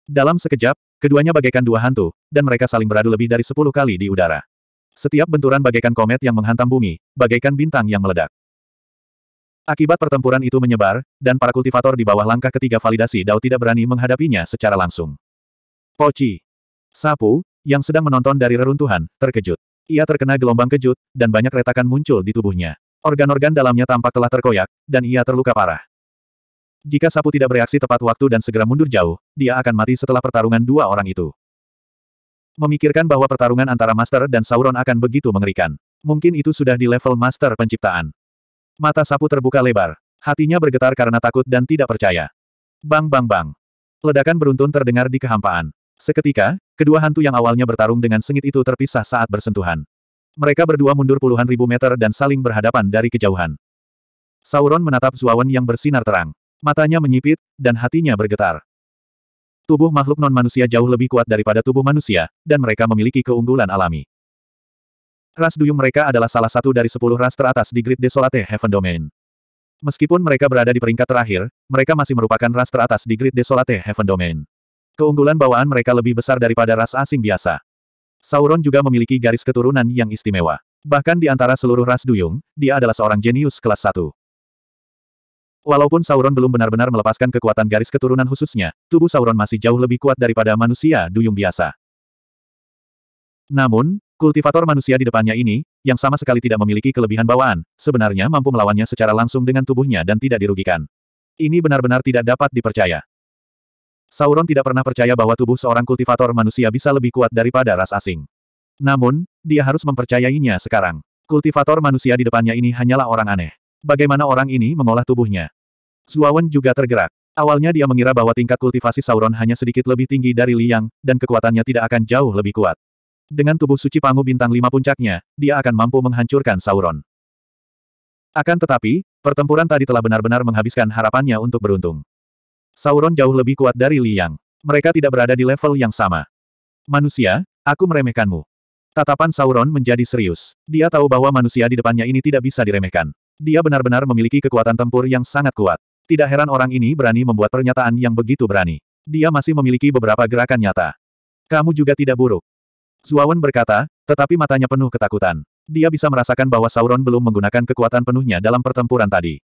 A: Dalam sekejap, keduanya bagaikan dua hantu, dan mereka saling beradu lebih dari sepuluh kali di udara. Setiap benturan bagaikan komet yang menghantam bumi, bagaikan bintang yang meledak. Akibat pertempuran itu menyebar, dan para kultivator di bawah langkah ketiga validasi Dao tidak berani menghadapinya secara langsung. Pochi Sapu, yang sedang menonton dari reruntuhan, terkejut. Ia terkena gelombang kejut, dan banyak retakan muncul di tubuhnya. Organ-organ dalamnya tampak telah terkoyak, dan ia terluka parah. Jika sapu tidak bereaksi tepat waktu dan segera mundur jauh, dia akan mati setelah pertarungan dua orang itu. Memikirkan bahwa pertarungan antara Master dan Sauron akan begitu mengerikan. Mungkin itu sudah di level Master penciptaan. Mata sapu terbuka lebar. Hatinya bergetar karena takut dan tidak percaya. Bang bang bang. Ledakan beruntun terdengar di kehampaan. Seketika, kedua hantu yang awalnya bertarung dengan sengit itu terpisah saat bersentuhan. Mereka berdua mundur puluhan ribu meter dan saling berhadapan dari kejauhan. Sauron menatap Zuawan yang bersinar terang matanya menyipit, dan hatinya bergetar. Tubuh makhluk non-manusia jauh lebih kuat daripada tubuh manusia, dan mereka memiliki keunggulan alami. Ras duyung mereka adalah salah satu dari sepuluh ras teratas di Great Desolate Heaven Domain. Meskipun mereka berada di peringkat terakhir, mereka masih merupakan ras teratas di Great Desolate Heaven Domain. Keunggulan bawaan mereka lebih besar daripada ras asing biasa. Sauron juga memiliki garis keturunan yang istimewa. Bahkan di antara seluruh ras duyung, dia adalah seorang jenius kelas satu. Walaupun Sauron belum benar-benar melepaskan kekuatan garis keturunan khususnya, tubuh Sauron masih jauh lebih kuat daripada manusia duyung biasa. Namun, kultivator manusia di depannya ini, yang sama sekali tidak memiliki kelebihan bawaan, sebenarnya mampu melawannya secara langsung dengan tubuhnya dan tidak dirugikan. Ini benar-benar tidak dapat dipercaya. Sauron tidak pernah percaya bahwa tubuh seorang kultivator manusia bisa lebih kuat daripada ras asing. Namun, dia harus mempercayainya sekarang. Kultivator manusia di depannya ini hanyalah orang aneh. Bagaimana orang ini mengolah tubuhnya? Zuawan juga tergerak. Awalnya dia mengira bahwa tingkat kultivasi Sauron hanya sedikit lebih tinggi dari Liang, dan kekuatannya tidak akan jauh lebih kuat. Dengan tubuh suci Pangu Bintang lima puncaknya, dia akan mampu menghancurkan Sauron. Akan tetapi, pertempuran tadi telah benar-benar menghabiskan harapannya untuk beruntung. Sauron jauh lebih kuat dari Liang. Mereka tidak berada di level yang sama. Manusia, aku meremehkanmu. Tatapan Sauron menjadi serius. Dia tahu bahwa manusia di depannya ini tidak bisa diremehkan. Dia benar-benar memiliki kekuatan tempur yang sangat kuat. Tidak heran orang ini berani membuat pernyataan yang begitu berani. Dia masih memiliki beberapa gerakan nyata. Kamu juga tidak buruk. Zuawan berkata, tetapi matanya penuh ketakutan. Dia bisa merasakan bahwa Sauron belum menggunakan kekuatan penuhnya dalam pertempuran tadi.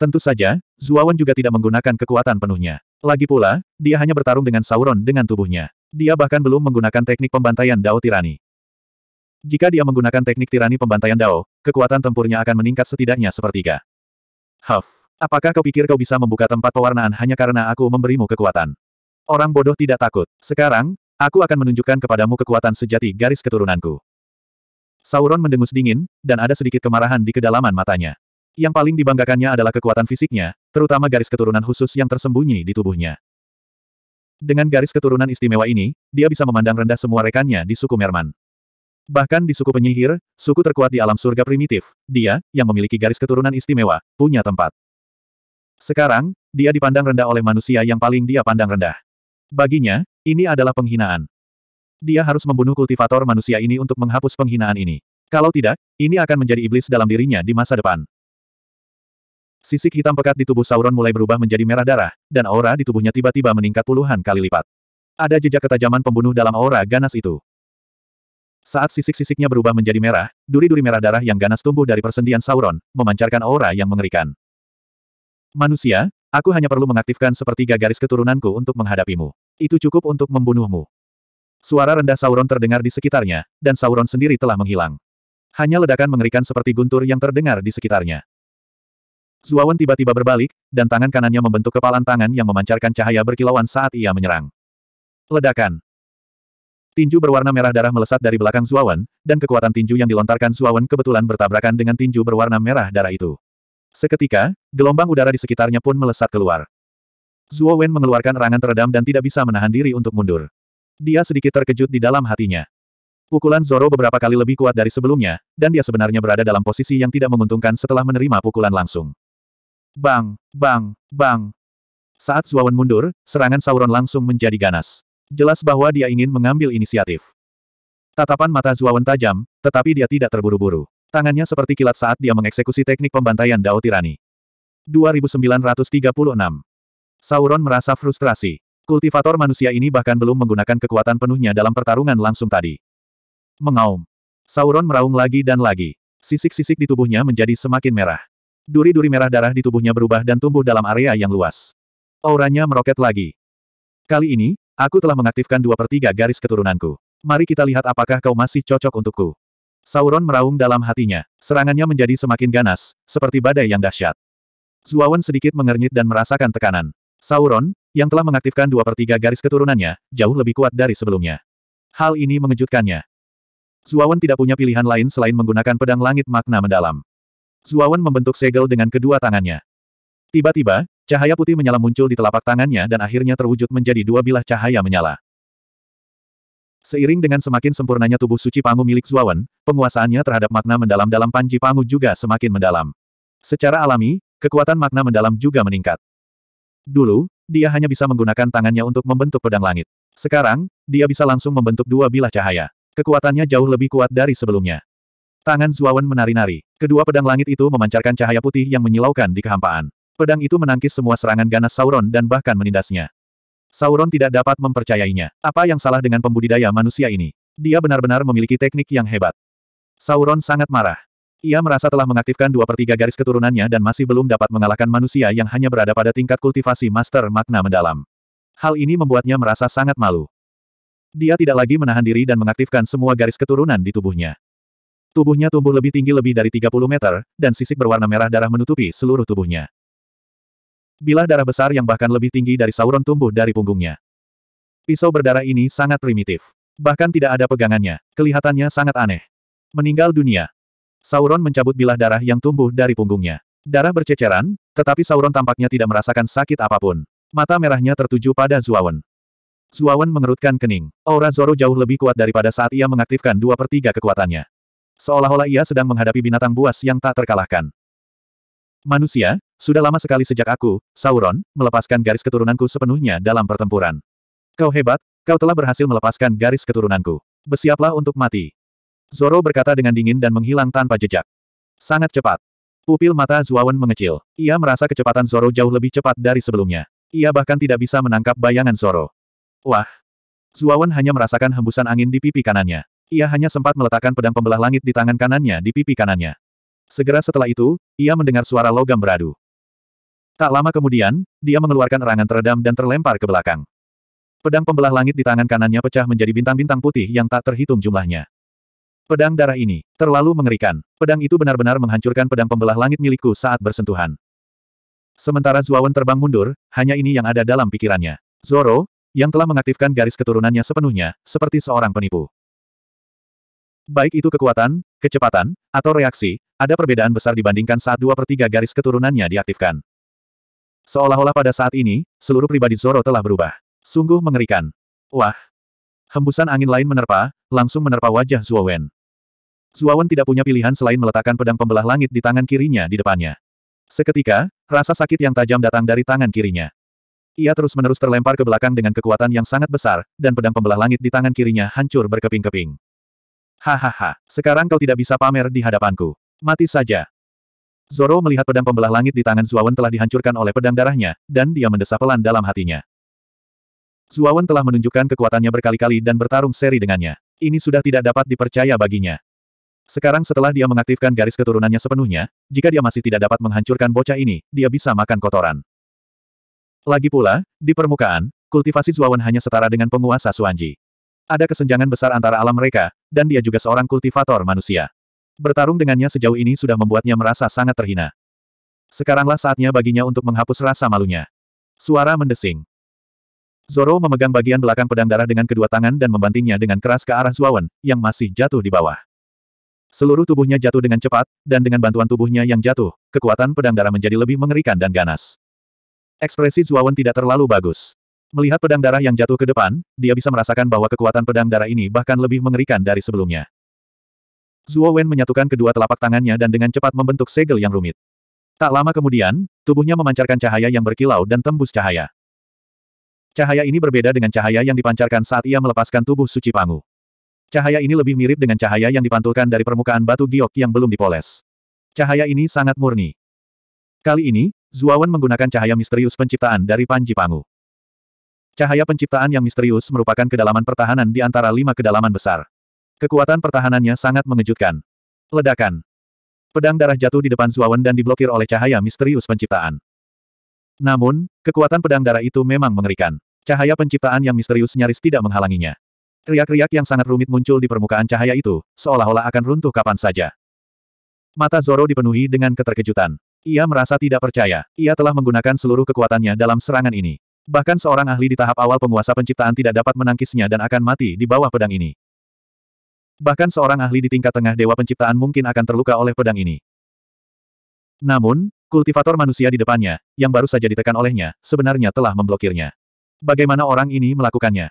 A: Tentu saja, Zuawan juga tidak menggunakan kekuatan penuhnya. Lagi pula, dia hanya bertarung dengan Sauron dengan tubuhnya. Dia bahkan belum menggunakan teknik pembantaian Dao Tirani. Jika dia menggunakan teknik tirani pembantaian Dao, kekuatan tempurnya akan meningkat setidaknya sepertiga. Huff, apakah kau pikir kau bisa membuka tempat pewarnaan hanya karena aku memberimu kekuatan? Orang bodoh tidak takut. Sekarang, aku akan menunjukkan kepadamu kekuatan sejati garis keturunanku. Sauron mendengus dingin, dan ada sedikit kemarahan di kedalaman matanya. Yang paling dibanggakannya adalah kekuatan fisiknya, terutama garis keturunan khusus yang tersembunyi di tubuhnya. Dengan garis keturunan istimewa ini, dia bisa memandang rendah semua rekannya di suku Merman. Bahkan di suku penyihir, suku terkuat di alam surga primitif, dia, yang memiliki garis keturunan istimewa, punya tempat. Sekarang, dia dipandang rendah oleh manusia yang paling dia pandang rendah. Baginya, ini adalah penghinaan. Dia harus membunuh kultivator manusia ini untuk menghapus penghinaan ini. Kalau tidak, ini akan menjadi iblis dalam dirinya di masa depan. Sisik hitam pekat di tubuh Sauron mulai berubah menjadi merah darah, dan aura di tubuhnya tiba-tiba meningkat puluhan kali lipat. Ada jejak ketajaman pembunuh dalam aura ganas itu. Saat sisik-sisiknya berubah menjadi merah, duri-duri merah darah yang ganas tumbuh dari persendian Sauron, memancarkan aura yang mengerikan. Manusia, aku hanya perlu mengaktifkan sepertiga garis keturunanku untuk menghadapimu. Itu cukup untuk membunuhmu. Suara rendah Sauron terdengar di sekitarnya, dan Sauron sendiri telah menghilang. Hanya ledakan mengerikan seperti guntur yang terdengar di sekitarnya. Zuawan tiba-tiba berbalik, dan tangan kanannya membentuk kepalan tangan yang memancarkan cahaya berkilauan saat ia menyerang. Ledakan. Tinju berwarna merah darah melesat dari belakang Zuawan, dan kekuatan tinju yang dilontarkan Zuawan kebetulan bertabrakan dengan tinju berwarna merah darah itu. Seketika, gelombang udara di sekitarnya pun melesat keluar. Zuo mengeluarkan erangan teredam dan tidak bisa menahan diri untuk mundur. Dia sedikit terkejut di dalam hatinya. Pukulan Zoro beberapa kali lebih kuat dari sebelumnya, dan dia sebenarnya berada dalam posisi yang tidak menguntungkan setelah menerima pukulan langsung. Bang, bang, bang. Saat Zuawan mundur, serangan Sauron langsung menjadi ganas. Jelas bahwa dia ingin mengambil inisiatif. Tatapan mata Zuawan tajam, tetapi dia tidak terburu-buru. Tangannya seperti kilat saat dia mengeksekusi teknik pembantaian Dao Tirani. 2936. Sauron merasa frustrasi. Kultivator manusia ini bahkan belum menggunakan kekuatan penuhnya dalam pertarungan langsung tadi. Mengaum. Sauron meraung lagi dan lagi. Sisik-sisik di tubuhnya menjadi semakin merah. Duri-duri merah darah di tubuhnya berubah dan tumbuh dalam area yang luas. Auranya meroket lagi. Kali ini, Aku telah mengaktifkan dua per tiga garis keturunanku. Mari kita lihat apakah kau masih cocok untukku. Sauron meraung dalam hatinya. Serangannya menjadi semakin ganas, seperti badai yang dahsyat. Zuawan sedikit mengernyit dan merasakan tekanan. Sauron, yang telah mengaktifkan dua per tiga garis keturunannya, jauh lebih kuat dari sebelumnya. Hal ini mengejutkannya. Zuawan tidak punya pilihan lain selain menggunakan pedang langit makna mendalam. Zuawan membentuk segel dengan kedua tangannya. Tiba-tiba, cahaya putih menyala muncul di telapak tangannya dan akhirnya terwujud menjadi dua bilah cahaya menyala. Seiring dengan semakin sempurnanya tubuh suci Pangu milik Zuawan, penguasaannya terhadap makna mendalam dalam Panji Pangu juga semakin mendalam. Secara alami, kekuatan makna mendalam juga meningkat. Dulu, dia hanya bisa menggunakan tangannya untuk membentuk pedang langit. Sekarang, dia bisa langsung membentuk dua bilah cahaya. Kekuatannya jauh lebih kuat dari sebelumnya. Tangan Zuawan menari-nari. Kedua pedang langit itu memancarkan cahaya putih yang menyilaukan di kehampaan. Pedang itu menangkis semua serangan ganas Sauron dan bahkan menindasnya. Sauron tidak dapat mempercayainya. Apa yang salah dengan pembudidaya manusia ini? Dia benar-benar memiliki teknik yang hebat. Sauron sangat marah. Ia merasa telah mengaktifkan dua per tiga garis keturunannya dan masih belum dapat mengalahkan manusia yang hanya berada pada tingkat kultivasi master makna mendalam. Hal ini membuatnya merasa sangat malu. Dia tidak lagi menahan diri dan mengaktifkan semua garis keturunan di tubuhnya. Tubuhnya tumbuh lebih tinggi lebih dari 30 meter, dan sisik berwarna merah darah menutupi seluruh tubuhnya. Bilah darah besar yang bahkan lebih tinggi dari Sauron tumbuh dari punggungnya. Pisau berdarah ini sangat primitif. Bahkan tidak ada pegangannya. Kelihatannya sangat aneh. Meninggal dunia. Sauron mencabut bilah darah yang tumbuh dari punggungnya. Darah berceceran, tetapi Sauron tampaknya tidak merasakan sakit apapun. Mata merahnya tertuju pada Zuawan. Zuawan mengerutkan kening. Aura Zoro jauh lebih kuat daripada saat ia mengaktifkan dua per tiga kekuatannya. Seolah-olah ia sedang menghadapi binatang buas yang tak terkalahkan. Manusia, sudah lama sekali sejak aku, Sauron, melepaskan garis keturunanku sepenuhnya dalam pertempuran. Kau hebat, kau telah berhasil melepaskan garis keturunanku. Bersiaplah untuk mati. Zoro berkata dengan dingin dan menghilang tanpa jejak. Sangat cepat. Pupil mata Zuawan mengecil. Ia merasa kecepatan Zoro jauh lebih cepat dari sebelumnya. Ia bahkan tidak bisa menangkap bayangan Zoro. Wah, Zuawan hanya merasakan hembusan angin di pipi kanannya. Ia hanya sempat meletakkan pedang pembelah langit di tangan kanannya di pipi kanannya. Segera setelah itu, ia mendengar suara logam beradu. Tak lama kemudian, dia mengeluarkan erangan teredam dan terlempar ke belakang. Pedang pembelah langit di tangan kanannya pecah menjadi bintang-bintang putih yang tak terhitung jumlahnya. Pedang darah ini, terlalu mengerikan. Pedang itu benar-benar menghancurkan pedang pembelah langit milikku saat bersentuhan. Sementara Zuawan terbang mundur, hanya ini yang ada dalam pikirannya. Zoro, yang telah mengaktifkan garis keturunannya sepenuhnya, seperti seorang penipu. Baik itu kekuatan, kecepatan, atau reaksi, ada perbedaan besar dibandingkan saat dua per tiga garis keturunannya diaktifkan. Seolah-olah pada saat ini, seluruh pribadi Zoro telah berubah. Sungguh mengerikan. Wah! Hembusan angin lain menerpa, langsung menerpa wajah Zuo Wen. Zuo Wen tidak punya pilihan selain meletakkan pedang pembelah langit di tangan kirinya di depannya. Seketika, rasa sakit yang tajam datang dari tangan kirinya. Ia terus-menerus terlempar ke belakang dengan kekuatan yang sangat besar, dan pedang pembelah langit di tangan kirinya hancur berkeping-keping. Hahaha, sekarang kau tidak bisa pamer di hadapanku. Mati saja. Zoro melihat pedang pembelah langit di tangan Zuawan telah dihancurkan oleh pedang darahnya, dan dia mendesah pelan dalam hatinya. Zuawan telah menunjukkan kekuatannya berkali-kali dan bertarung seri dengannya. Ini sudah tidak dapat dipercaya baginya. Sekarang setelah dia mengaktifkan garis keturunannya sepenuhnya, jika dia masih tidak dapat menghancurkan bocah ini, dia bisa makan kotoran. Lagi pula, di permukaan, kultivasi Zuawan hanya setara dengan penguasa Suanji. Ada kesenjangan besar antara alam mereka, dan dia juga seorang kultivator manusia. Bertarung dengannya sejauh ini sudah membuatnya merasa sangat terhina. Sekaranglah saatnya baginya untuk menghapus rasa malunya. Suara mendesing. Zoro memegang bagian belakang pedang darah dengan kedua tangan dan membantingnya dengan keras ke arah Zuawan, yang masih jatuh di bawah. Seluruh tubuhnya jatuh dengan cepat, dan dengan bantuan tubuhnya yang jatuh, kekuatan pedang darah menjadi lebih mengerikan dan ganas. Ekspresi Zuawan tidak terlalu bagus. Melihat pedang darah yang jatuh ke depan, dia bisa merasakan bahwa kekuatan pedang darah ini bahkan lebih mengerikan dari sebelumnya. Zuo Wen menyatukan kedua telapak tangannya dan dengan cepat membentuk segel yang rumit. Tak lama kemudian, tubuhnya memancarkan cahaya yang berkilau dan tembus cahaya. Cahaya ini berbeda dengan cahaya yang dipancarkan saat ia melepaskan tubuh suci Pangu. Cahaya ini lebih mirip dengan cahaya yang dipantulkan dari permukaan batu giok yang belum dipoles. Cahaya ini sangat murni. Kali ini, Zuawan menggunakan cahaya misterius penciptaan dari Panji Pangu. Cahaya penciptaan yang misterius merupakan kedalaman pertahanan di antara lima kedalaman besar. Kekuatan pertahanannya sangat mengejutkan. Ledakan. Pedang darah jatuh di depan Zuawan dan diblokir oleh cahaya misterius penciptaan. Namun, kekuatan pedang darah itu memang mengerikan. Cahaya penciptaan yang misterius nyaris tidak menghalanginya. Riak-riak yang sangat rumit muncul di permukaan cahaya itu, seolah-olah akan runtuh kapan saja. Mata Zoro dipenuhi dengan keterkejutan. Ia merasa tidak percaya. Ia telah menggunakan seluruh kekuatannya dalam serangan ini. Bahkan seorang ahli di tahap awal penguasa penciptaan tidak dapat menangkisnya dan akan mati di bawah pedang ini. Bahkan seorang ahli di tingkat tengah Dewa Penciptaan mungkin akan terluka oleh pedang ini. Namun, kultivator manusia di depannya, yang baru saja ditekan olehnya, sebenarnya telah memblokirnya. Bagaimana orang ini melakukannya?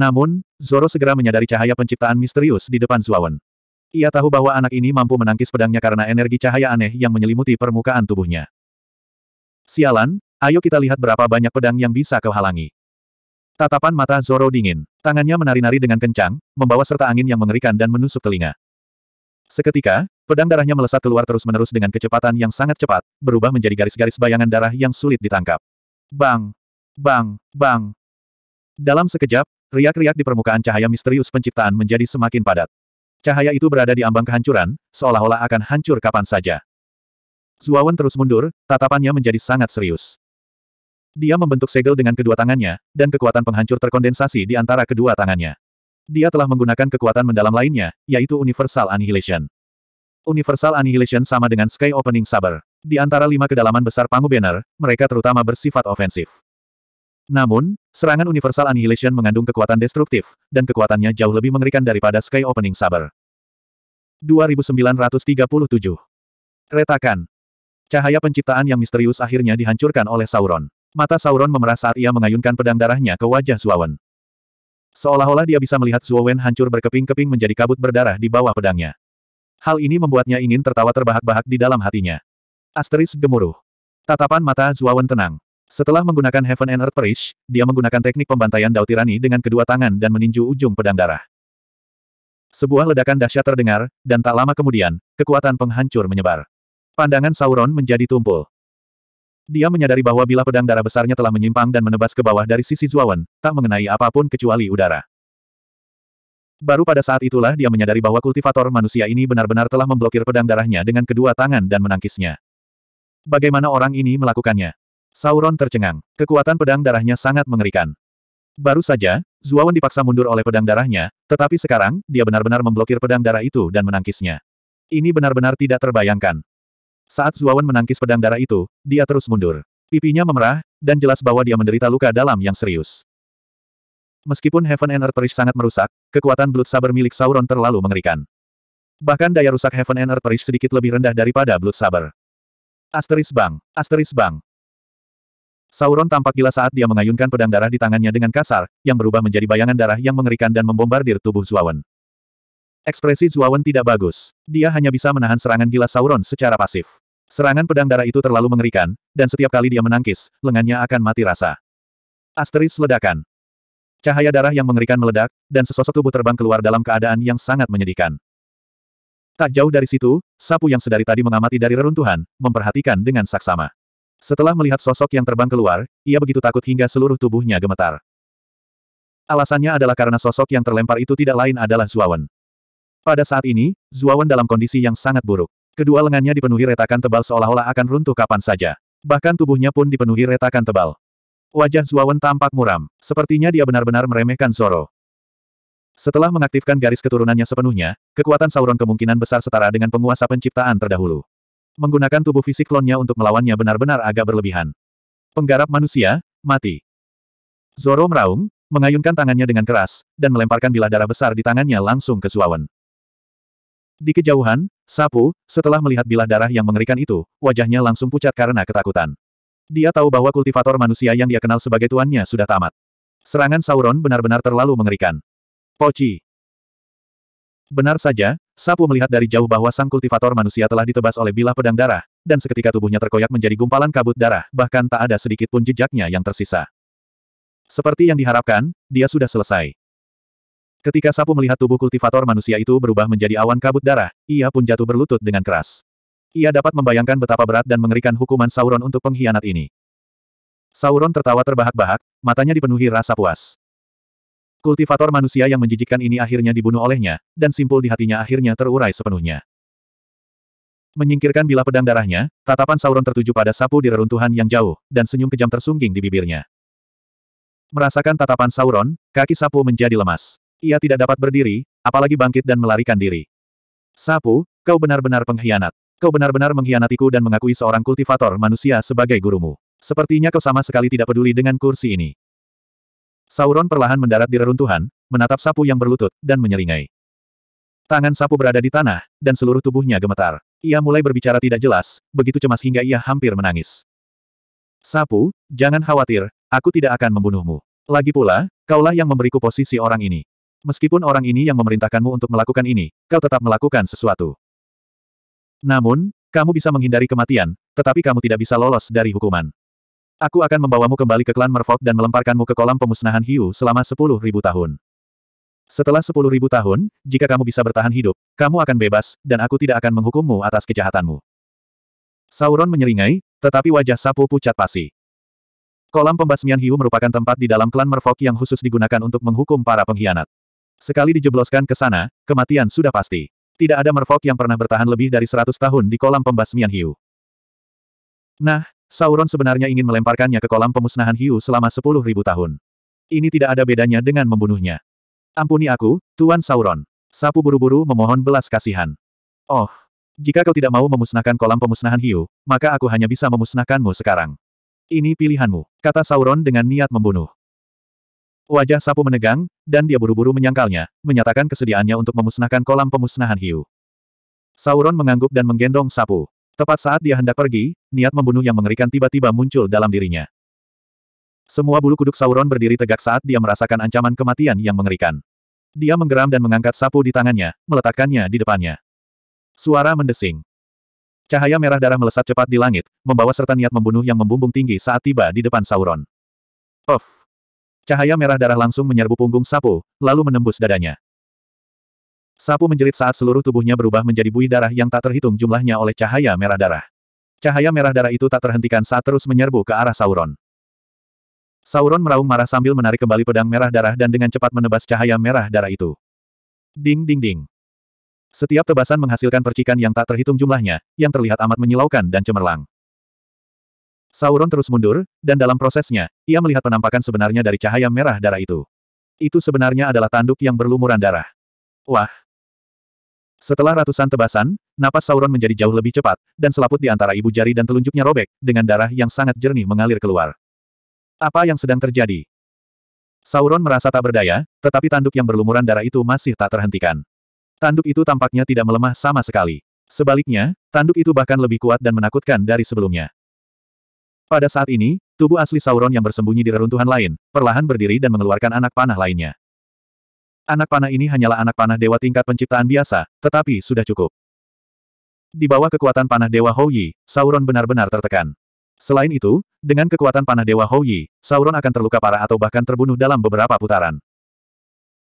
A: Namun, Zoro segera menyadari cahaya penciptaan misterius di depan Zuawan. Ia tahu bahwa anak ini mampu menangkis pedangnya karena energi cahaya aneh yang menyelimuti permukaan tubuhnya. Sialan, ayo kita lihat berapa banyak pedang yang bisa kau halangi. Tatapan mata Zoro dingin. Tangannya menari-nari dengan kencang, membawa serta angin yang mengerikan dan menusuk telinga. Seketika, pedang darahnya melesat keluar terus-menerus dengan kecepatan yang sangat cepat, berubah menjadi garis-garis bayangan darah yang sulit ditangkap. Bang! Bang! Bang! Dalam sekejap, riak-riak di permukaan cahaya misterius penciptaan menjadi semakin padat. Cahaya itu berada di ambang kehancuran, seolah-olah akan hancur kapan saja. Zuawan terus mundur, tatapannya menjadi sangat serius. Dia membentuk segel dengan kedua tangannya, dan kekuatan penghancur terkondensasi di antara kedua tangannya. Dia telah menggunakan kekuatan mendalam lainnya, yaitu Universal Annihilation. Universal Annihilation sama dengan Sky Opening Saber. Di antara lima kedalaman besar Pangu Banner, mereka terutama bersifat ofensif. Namun, serangan Universal Annihilation mengandung kekuatan destruktif, dan kekuatannya jauh lebih mengerikan daripada Sky Opening Saber. 2937. Retakan. Cahaya penciptaan yang misterius akhirnya dihancurkan oleh Sauron. Mata Sauron memerah saat ia mengayunkan pedang darahnya ke wajah Suawen. Seolah-olah dia bisa melihat Suawen hancur berkeping-keping menjadi kabut berdarah di bawah pedangnya. Hal ini membuatnya ingin tertawa terbahak-bahak di dalam hatinya. Asteris gemuruh. Tatapan mata Zuawan tenang. Setelah menggunakan Heaven and Earth Perish, dia menggunakan teknik pembantaian Dao Tirani dengan kedua tangan dan meninju ujung pedang darah. Sebuah ledakan dahsyat terdengar, dan tak lama kemudian, kekuatan penghancur menyebar. Pandangan Sauron menjadi tumpul. Dia menyadari bahwa bila pedang darah besarnya telah menyimpang dan menebas ke bawah dari sisi Zuawan, tak mengenai apapun kecuali udara. Baru pada saat itulah dia menyadari bahwa kultivator manusia ini benar-benar telah memblokir pedang darahnya dengan kedua tangan dan menangkisnya. Bagaimana orang ini melakukannya? Sauron tercengang. Kekuatan pedang darahnya sangat mengerikan. Baru saja, Zuawan dipaksa mundur oleh pedang darahnya, tetapi sekarang, dia benar-benar memblokir pedang darah itu dan menangkisnya. Ini benar-benar tidak terbayangkan. Saat Zuawan menangkis pedang darah itu, dia terus mundur. Pipinya memerah, dan jelas bahwa dia menderita luka dalam yang serius. Meskipun Heaven and Earth Perish sangat merusak, kekuatan Blood Saber milik Sauron terlalu mengerikan. Bahkan daya rusak Heaven and Earth Perish sedikit lebih rendah daripada Blood Saber. Asteris Bang! Asteris Bang! Sauron tampak gila saat dia mengayunkan pedang darah di tangannya dengan kasar, yang berubah menjadi bayangan darah yang mengerikan dan membombardir tubuh Zuawan. Ekspresi Zuawan tidak bagus. Dia hanya bisa menahan serangan gila Sauron secara pasif. Serangan pedang darah itu terlalu mengerikan, dan setiap kali dia menangkis, lengannya akan mati rasa. Asteris ledakan. Cahaya darah yang mengerikan meledak, dan sesosok tubuh terbang keluar dalam keadaan yang sangat menyedihkan. Tak jauh dari situ, sapu yang sedari tadi mengamati dari reruntuhan, memperhatikan dengan saksama. Setelah melihat sosok yang terbang keluar, ia begitu takut hingga seluruh tubuhnya gemetar. Alasannya adalah karena sosok yang terlempar itu tidak lain adalah Zuawan. Pada saat ini, Zuawan dalam kondisi yang sangat buruk. Kedua lengannya dipenuhi retakan tebal seolah-olah akan runtuh kapan saja. Bahkan tubuhnya pun dipenuhi retakan tebal. Wajah Zuawan tampak muram. Sepertinya dia benar-benar meremehkan Zoro. Setelah mengaktifkan garis keturunannya sepenuhnya, kekuatan Sauron kemungkinan besar setara dengan penguasa penciptaan terdahulu. Menggunakan tubuh fisik klonnya untuk melawannya benar-benar agak berlebihan. Penggarap manusia, mati. Zoro meraung, mengayunkan tangannya dengan keras, dan melemparkan bilah darah besar di tangannya langsung ke Zuawan. Di kejauhan, Sapu, setelah melihat bilah darah yang mengerikan itu, wajahnya langsung pucat karena ketakutan. Dia tahu bahwa kultivator manusia yang dia kenal sebagai tuannya sudah tamat. Serangan Sauron benar-benar terlalu mengerikan. Poci. Benar saja, Sapu melihat dari jauh bahwa sang kultivator manusia telah ditebas oleh bilah pedang darah, dan seketika tubuhnya terkoyak menjadi gumpalan kabut darah, bahkan tak ada sedikit pun jejaknya yang tersisa. Seperti yang diharapkan, dia sudah selesai. Ketika sapu melihat tubuh kultivator manusia itu berubah menjadi awan kabut darah, ia pun jatuh berlutut dengan keras. Ia dapat membayangkan betapa berat dan mengerikan hukuman Sauron untuk pengkhianat ini. Sauron tertawa terbahak-bahak, matanya dipenuhi rasa puas. Kultivator manusia yang menjijikkan ini akhirnya dibunuh olehnya, dan simpul di hatinya akhirnya terurai sepenuhnya. Menyingkirkan bila pedang darahnya, tatapan Sauron tertuju pada sapu di reruntuhan yang jauh, dan senyum kejam tersungging di bibirnya. Merasakan tatapan Sauron, kaki sapu menjadi lemas. Ia tidak dapat berdiri, apalagi bangkit dan melarikan diri. Sapu, kau benar-benar pengkhianat. Kau benar-benar mengkhianatiku dan mengakui seorang kultivator manusia sebagai gurumu. Sepertinya kau sama sekali tidak peduli dengan kursi ini. Sauron perlahan mendarat di reruntuhan, menatap sapu yang berlutut, dan menyeringai. Tangan sapu berada di tanah, dan seluruh tubuhnya gemetar. Ia mulai berbicara tidak jelas, begitu cemas hingga ia hampir menangis. Sapu, jangan khawatir, aku tidak akan membunuhmu. Lagi pula, kaulah yang memberiku posisi orang ini. Meskipun orang ini yang memerintahkanmu untuk melakukan ini, kau tetap melakukan sesuatu. Namun, kamu bisa menghindari kematian, tetapi kamu tidak bisa lolos dari hukuman. Aku akan membawamu kembali ke klan Merfolk dan melemparkanmu ke kolam pemusnahan hiu selama sepuluh ribu tahun. Setelah sepuluh ribu tahun, jika kamu bisa bertahan hidup, kamu akan bebas, dan aku tidak akan menghukummu atas kejahatanmu. Sauron menyeringai, tetapi wajah sapu pucat pasi. Kolam pembasmian hiu merupakan tempat di dalam klan Merfolk yang khusus digunakan untuk menghukum para pengkhianat. Sekali dijebloskan ke sana, kematian sudah pasti. Tidak ada merfok yang pernah bertahan lebih dari seratus tahun di kolam pembasmian hiu. Nah, Sauron sebenarnya ingin melemparkannya ke kolam pemusnahan hiu selama sepuluh ribu tahun. Ini tidak ada bedanya dengan membunuhnya. Ampuni aku, Tuan Sauron. Sapu buru-buru memohon belas kasihan. Oh, jika kau tidak mau memusnahkan kolam pemusnahan hiu, maka aku hanya bisa memusnahkanmu sekarang. Ini pilihanmu, kata Sauron dengan niat membunuh. Wajah sapu menegang, dan dia buru-buru menyangkalnya, menyatakan kesediaannya untuk memusnahkan kolam pemusnahan hiu. Sauron mengangguk dan menggendong sapu. Tepat saat dia hendak pergi, niat membunuh yang mengerikan tiba-tiba muncul dalam dirinya. Semua bulu kuduk Sauron berdiri tegak saat dia merasakan ancaman kematian yang mengerikan. Dia menggeram dan mengangkat sapu di tangannya, meletakkannya di depannya. Suara mendesing. Cahaya merah darah melesat cepat di langit, membawa serta niat membunuh yang membumbung tinggi saat tiba di depan Sauron. Off. Cahaya merah darah langsung menyerbu punggung sapu, lalu menembus dadanya. Sapu menjerit saat seluruh tubuhnya berubah menjadi buih darah yang tak terhitung jumlahnya oleh cahaya merah darah. Cahaya merah darah itu tak terhentikan saat terus menyerbu ke arah Sauron. Sauron meraung marah sambil menarik kembali pedang merah darah dan dengan cepat menebas cahaya merah darah itu. Ding ding ding. Setiap tebasan menghasilkan percikan yang tak terhitung jumlahnya, yang terlihat amat menyilaukan dan cemerlang. Sauron terus mundur, dan dalam prosesnya, ia melihat penampakan sebenarnya dari cahaya merah darah itu. Itu sebenarnya adalah tanduk yang berlumuran darah. Wah! Setelah ratusan tebasan, napas Sauron menjadi jauh lebih cepat, dan selaput di antara ibu jari dan telunjuknya robek, dengan darah yang sangat jernih mengalir keluar. Apa yang sedang terjadi? Sauron merasa tak berdaya, tetapi tanduk yang berlumuran darah itu masih tak terhentikan. Tanduk itu tampaknya tidak melemah sama sekali. Sebaliknya, tanduk itu bahkan lebih kuat dan menakutkan dari sebelumnya. Pada saat ini, tubuh asli Sauron yang bersembunyi di reruntuhan lain, perlahan berdiri dan mengeluarkan anak panah lainnya. Anak panah ini hanyalah anak panah dewa tingkat penciptaan biasa, tetapi sudah cukup. Di bawah kekuatan panah dewa Houyi, Sauron benar-benar tertekan. Selain itu, dengan kekuatan panah dewa Houyi, Sauron akan terluka parah atau bahkan terbunuh dalam beberapa putaran.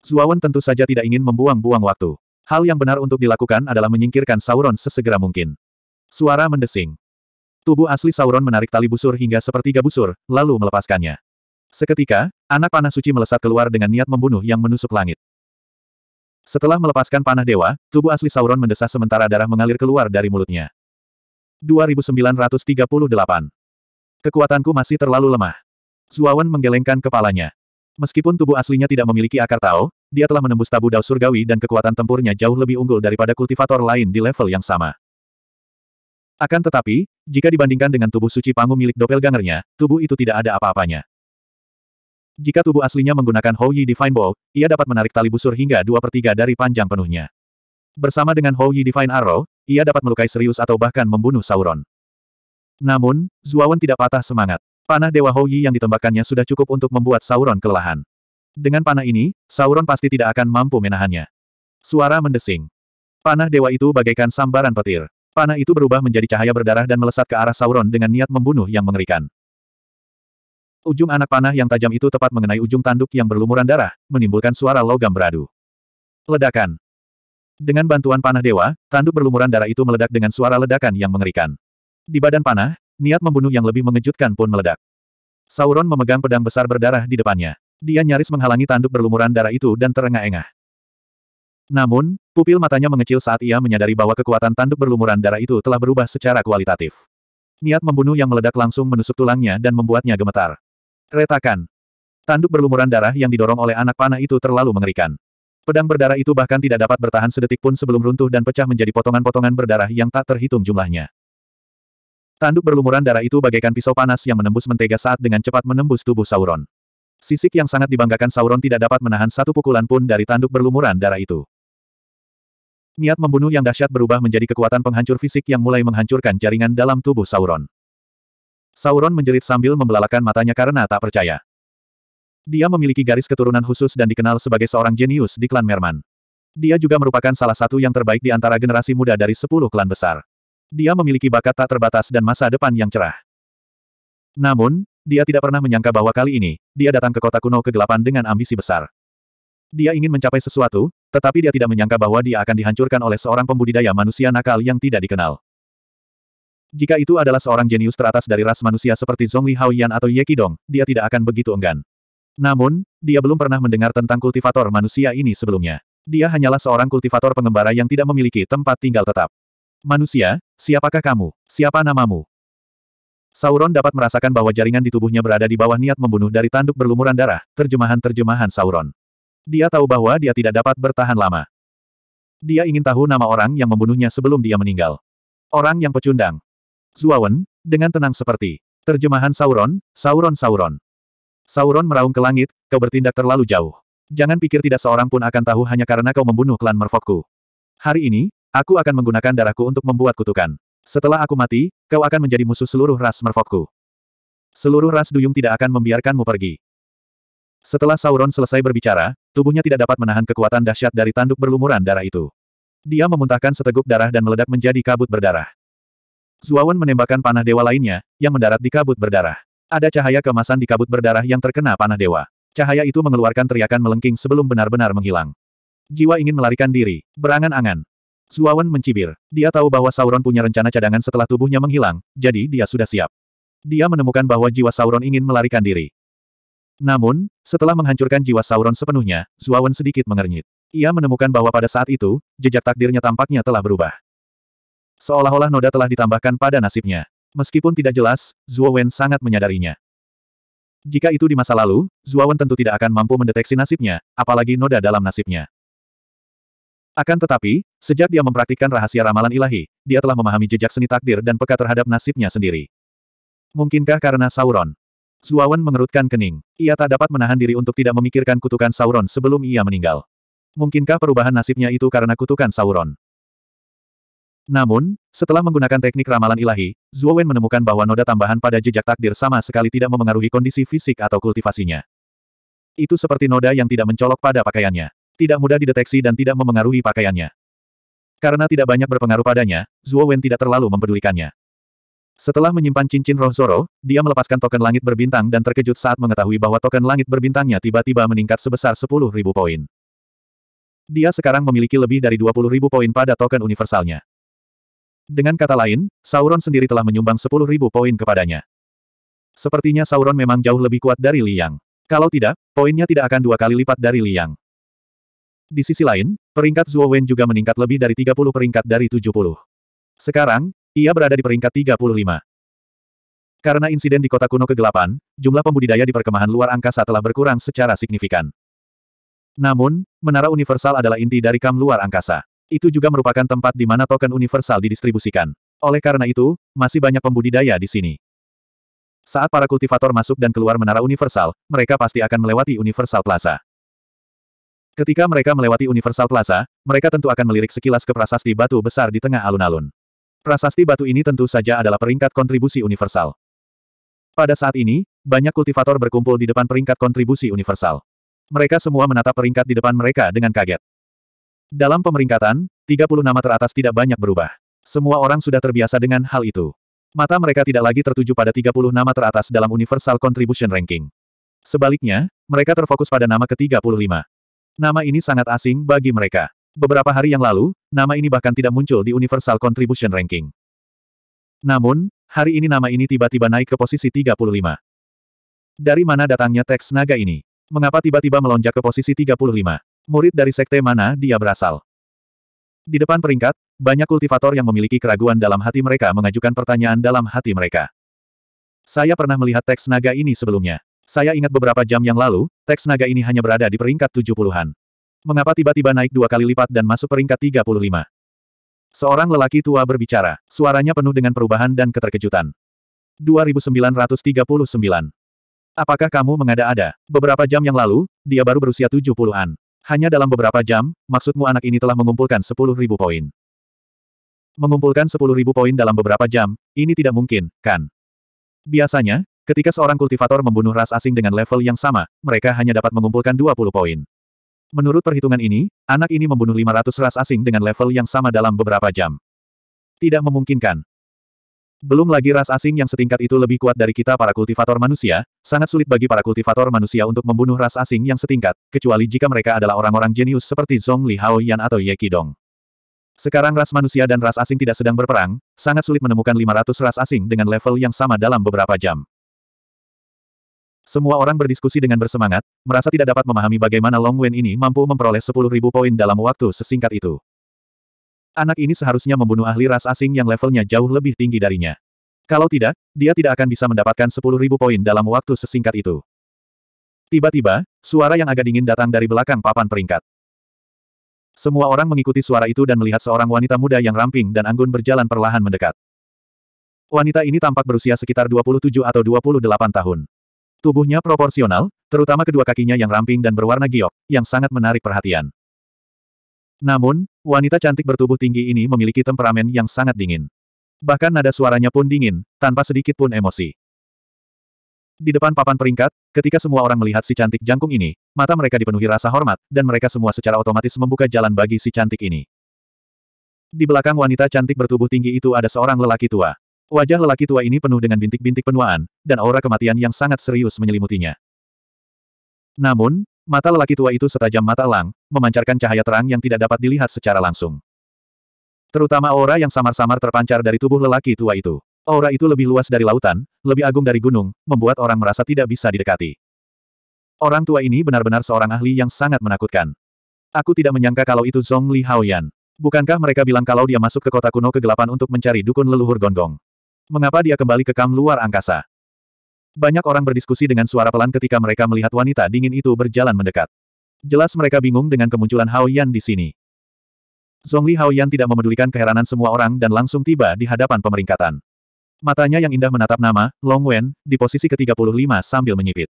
A: Zuawan tentu saja tidak ingin membuang-buang waktu. Hal yang benar untuk dilakukan adalah menyingkirkan Sauron sesegera mungkin. Suara mendesing. Tubuh asli Sauron menarik tali busur hingga sepertiga busur, lalu melepaskannya. Seketika, anak panah suci melesat keluar dengan niat membunuh yang menusuk langit. Setelah melepaskan panah dewa, tubuh asli Sauron mendesah sementara darah mengalir keluar dari mulutnya. 2938 Kekuatanku masih terlalu lemah. Zuawan menggelengkan kepalanya. Meskipun tubuh aslinya tidak memiliki akar tao, dia telah menembus tabu dao surgawi dan kekuatan tempurnya jauh lebih unggul daripada kultivator lain di level yang sama. Akan tetapi, jika dibandingkan dengan tubuh suci Pangu milik doppelgangernya, tubuh itu tidak ada apa-apanya. Jika tubuh aslinya menggunakan Hou Yi Divine Bow, ia dapat menarik tali busur hingga dua per tiga dari panjang penuhnya. Bersama dengan Hou Yi Divine Arrow, ia dapat melukai serius atau bahkan membunuh Sauron. Namun, Zuawan tidak patah semangat. Panah Dewa Hou Yi yang ditembakkannya sudah cukup untuk membuat Sauron kelelahan. Dengan panah ini, Sauron pasti tidak akan mampu menahannya. Suara mendesing. Panah dewa itu bagaikan sambaran petir. Panah itu berubah menjadi cahaya berdarah dan melesat ke arah Sauron dengan niat membunuh yang mengerikan. Ujung anak panah yang tajam itu tepat mengenai ujung tanduk yang berlumuran darah, menimbulkan suara logam beradu. Ledakan. Dengan bantuan panah dewa, tanduk berlumuran darah itu meledak dengan suara ledakan yang mengerikan. Di badan panah, niat membunuh yang lebih mengejutkan pun meledak. Sauron memegang pedang besar berdarah di depannya. Dia nyaris menghalangi tanduk berlumuran darah itu dan terengah-engah. Namun, pupil matanya mengecil saat ia menyadari bahwa kekuatan tanduk berlumuran darah itu telah berubah secara kualitatif. Niat membunuh yang meledak langsung menusuk tulangnya dan membuatnya gemetar. Retakan. Tanduk berlumuran darah yang didorong oleh anak panah itu terlalu mengerikan. Pedang berdarah itu bahkan tidak dapat bertahan sedetik pun sebelum runtuh dan pecah menjadi potongan-potongan berdarah yang tak terhitung jumlahnya. Tanduk berlumuran darah itu bagaikan pisau panas yang menembus mentega saat dengan cepat menembus tubuh Sauron. Sisik yang sangat dibanggakan Sauron tidak dapat menahan satu pukulan pun dari tanduk berlumuran darah itu. Niat membunuh yang dahsyat berubah menjadi kekuatan penghancur fisik yang mulai menghancurkan jaringan dalam tubuh Sauron. Sauron menjerit sambil membelalakan matanya karena tak percaya. Dia memiliki garis keturunan khusus dan dikenal sebagai seorang jenius di klan Merman. Dia juga merupakan salah satu yang terbaik di antara generasi muda dari sepuluh klan besar. Dia memiliki bakat tak terbatas dan masa depan yang cerah. Namun, dia tidak pernah menyangka bahwa kali ini, dia datang ke kota kuno kegelapan dengan ambisi besar. Dia ingin mencapai sesuatu, tetapi dia tidak menyangka bahwa dia akan dihancurkan oleh seorang pembudidaya manusia nakal yang tidak dikenal. Jika itu adalah seorang jenius teratas dari ras manusia seperti Zhongli Haoyan atau Ye Qidong, dia tidak akan begitu enggan. Namun, dia belum pernah mendengar tentang kultivator manusia ini sebelumnya. Dia hanyalah seorang kultivator pengembara yang tidak memiliki tempat tinggal tetap. Manusia, siapakah kamu? Siapa namamu? Sauron dapat merasakan bahwa jaringan di tubuhnya berada di bawah niat membunuh dari tanduk berlumuran darah, terjemahan-terjemahan Sauron. Dia tahu bahwa dia tidak dapat bertahan lama. Dia ingin tahu nama orang yang membunuhnya sebelum dia meninggal. Orang yang pecundang. Zuawan, dengan tenang seperti. Terjemahan Sauron, Sauron Sauron. Sauron meraung ke langit, kau bertindak terlalu jauh. Jangan pikir tidak seorang pun akan tahu hanya karena kau membunuh klan merfokku. Hari ini, aku akan menggunakan darahku untuk membuat kutukan. Setelah aku mati, kau akan menjadi musuh seluruh ras merfokku. Seluruh ras duyung tidak akan membiarkanmu pergi. Setelah Sauron selesai berbicara, tubuhnya tidak dapat menahan kekuatan dahsyat dari tanduk berlumuran darah itu. Dia memuntahkan seteguk darah dan meledak menjadi kabut berdarah. Zuawan menembakkan panah dewa lainnya, yang mendarat di kabut berdarah. Ada cahaya kemasan di kabut berdarah yang terkena panah dewa. Cahaya itu mengeluarkan teriakan melengking sebelum benar-benar menghilang. Jiwa ingin melarikan diri, berangan-angan. Zuawan mencibir. Dia tahu bahwa Sauron punya rencana cadangan setelah tubuhnya menghilang, jadi dia sudah siap. Dia menemukan bahwa jiwa Sauron ingin melarikan diri. Namun, setelah menghancurkan jiwa Sauron sepenuhnya, Zuawan sedikit mengernyit. Ia menemukan bahwa pada saat itu, jejak takdirnya tampaknya telah berubah. Seolah-olah noda telah ditambahkan pada nasibnya. Meskipun tidak jelas, Zuawan sangat menyadarinya. Jika itu di masa lalu, Zuawan tentu tidak akan mampu mendeteksi nasibnya, apalagi noda dalam nasibnya. Akan tetapi, sejak dia mempraktikkan rahasia ramalan ilahi, dia telah memahami jejak seni takdir dan peka terhadap nasibnya sendiri. Mungkinkah karena Sauron? Zuawan mengerutkan kening. Ia tak dapat menahan diri untuk tidak memikirkan kutukan Sauron sebelum ia meninggal. Mungkinkah perubahan nasibnya itu karena kutukan Sauron? Namun, setelah menggunakan teknik ramalan ilahi, Zuowen menemukan bahwa noda tambahan pada jejak takdir sama sekali tidak memengaruhi kondisi fisik atau kultivasinya. Itu seperti noda yang tidak mencolok pada pakaiannya. Tidak mudah dideteksi dan tidak memengaruhi pakaiannya. Karena tidak banyak berpengaruh padanya, Zuowen tidak terlalu mempedulikannya. Setelah menyimpan cincin roh Zoro, dia melepaskan token langit berbintang dan terkejut saat mengetahui bahwa token langit berbintangnya tiba-tiba meningkat sebesar 10.000 poin. Dia sekarang memiliki lebih dari 20.000 poin pada token universalnya. Dengan kata lain, Sauron sendiri telah menyumbang 10.000 poin kepadanya. Sepertinya Sauron memang jauh lebih kuat dari Liang. Kalau tidak, poinnya tidak akan dua kali lipat dari Liang. Di sisi lain, peringkat Zhuo Wen juga meningkat lebih dari 30 peringkat dari 70. Sekarang, ia berada di peringkat 35. Karena insiden di kota kuno kegelapan, jumlah pembudidaya di perkemahan luar angkasa telah berkurang secara signifikan. Namun, menara universal adalah inti dari kam luar angkasa. Itu juga merupakan tempat di mana token universal didistribusikan. Oleh karena itu, masih banyak pembudidaya di sini. Saat para kultivator masuk dan keluar menara universal, mereka pasti akan melewati Universal Plaza. Ketika mereka melewati Universal Plaza, mereka tentu akan melirik sekilas ke prasasti batu besar di tengah alun-alun. Prasasti batu ini tentu saja adalah peringkat kontribusi universal. Pada saat ini, banyak kultivator berkumpul di depan peringkat kontribusi universal. Mereka semua menatap peringkat di depan mereka dengan kaget. Dalam pemeringkatan, 30 nama teratas tidak banyak berubah. Semua orang sudah terbiasa dengan hal itu. Mata mereka tidak lagi tertuju pada 30 nama teratas dalam Universal Contribution Ranking. Sebaliknya, mereka terfokus pada nama ke-35. Nama ini sangat asing bagi mereka. Beberapa hari yang lalu, nama ini bahkan tidak muncul di Universal Contribution Ranking. Namun, hari ini nama ini tiba-tiba naik ke posisi 35. Dari mana datangnya teks naga ini? Mengapa tiba-tiba melonjak ke posisi 35? Murid dari sekte mana dia berasal? Di depan peringkat, banyak kultivator yang memiliki keraguan dalam hati mereka mengajukan pertanyaan dalam hati mereka. Saya pernah melihat teks naga ini sebelumnya. Saya ingat beberapa jam yang lalu, teks naga ini hanya berada di peringkat 70-an. Mengapa tiba-tiba naik dua kali lipat dan masuk peringkat 35? Seorang lelaki tua berbicara, suaranya penuh dengan perubahan dan keterkejutan. 2939. Apakah kamu mengada-ada? Beberapa jam yang lalu, dia baru berusia 70-an. Hanya dalam beberapa jam, maksudmu anak ini telah mengumpulkan 10.000 poin. Mengumpulkan 10.000 poin dalam beberapa jam, ini tidak mungkin, kan? Biasanya, ketika seorang kultivator membunuh ras asing dengan level yang sama, mereka hanya dapat mengumpulkan 20 poin. Menurut perhitungan ini, anak ini membunuh 500 ras asing dengan level yang sama dalam beberapa jam. Tidak memungkinkan. Belum lagi ras asing yang setingkat itu lebih kuat dari kita para kultivator manusia, sangat sulit bagi para kultivator manusia untuk membunuh ras asing yang setingkat, kecuali jika mereka adalah orang-orang jenius seperti Zhong Li Hao Yan atau Ye Qidong. Sekarang ras manusia dan ras asing tidak sedang berperang, sangat sulit menemukan 500 ras asing dengan level yang sama dalam beberapa jam. Semua orang berdiskusi dengan bersemangat, merasa tidak dapat memahami bagaimana Long Wen ini mampu memperoleh 10.000 poin dalam waktu sesingkat itu. Anak ini seharusnya membunuh ahli ras asing yang levelnya jauh lebih tinggi darinya. Kalau tidak, dia tidak akan bisa mendapatkan 10.000 poin dalam waktu sesingkat itu. Tiba-tiba, suara yang agak dingin datang dari belakang papan peringkat. Semua orang mengikuti suara itu dan melihat seorang wanita muda yang ramping dan anggun berjalan perlahan mendekat. Wanita ini tampak berusia sekitar 27 atau 28 tahun. Tubuhnya proporsional, terutama kedua kakinya yang ramping dan berwarna giok, yang sangat menarik perhatian. Namun, wanita cantik bertubuh tinggi ini memiliki temperamen yang sangat dingin. Bahkan nada suaranya pun dingin, tanpa sedikit pun emosi. Di depan papan peringkat, ketika semua orang melihat si cantik jangkung ini, mata mereka dipenuhi rasa hormat, dan mereka semua secara otomatis membuka jalan bagi si cantik ini. Di belakang wanita cantik bertubuh tinggi itu ada seorang lelaki tua. Wajah lelaki tua ini penuh dengan bintik-bintik penuaan, dan aura kematian yang sangat serius menyelimutinya. Namun, mata lelaki tua itu setajam mata elang, memancarkan cahaya terang yang tidak dapat dilihat secara langsung. Terutama aura yang samar-samar terpancar dari tubuh lelaki tua itu. Aura itu lebih luas dari lautan, lebih agung dari gunung, membuat orang merasa tidak bisa didekati. Orang tua ini benar-benar seorang ahli yang sangat menakutkan. Aku tidak menyangka kalau itu Zhong Li Haoyan. Bukankah mereka bilang kalau dia masuk ke kota kuno kegelapan untuk mencari dukun leluhur gonggong? Mengapa dia kembali ke kam luar angkasa? Banyak orang berdiskusi dengan suara pelan ketika mereka melihat wanita dingin itu berjalan mendekat. Jelas mereka bingung dengan kemunculan Hao Yan di sini. Zhongli Hao Yan tidak memedulikan keheranan semua orang dan langsung tiba di hadapan pemeringkatan. Matanya yang indah menatap nama, Long Wen, di posisi ke-35 sambil menyipit.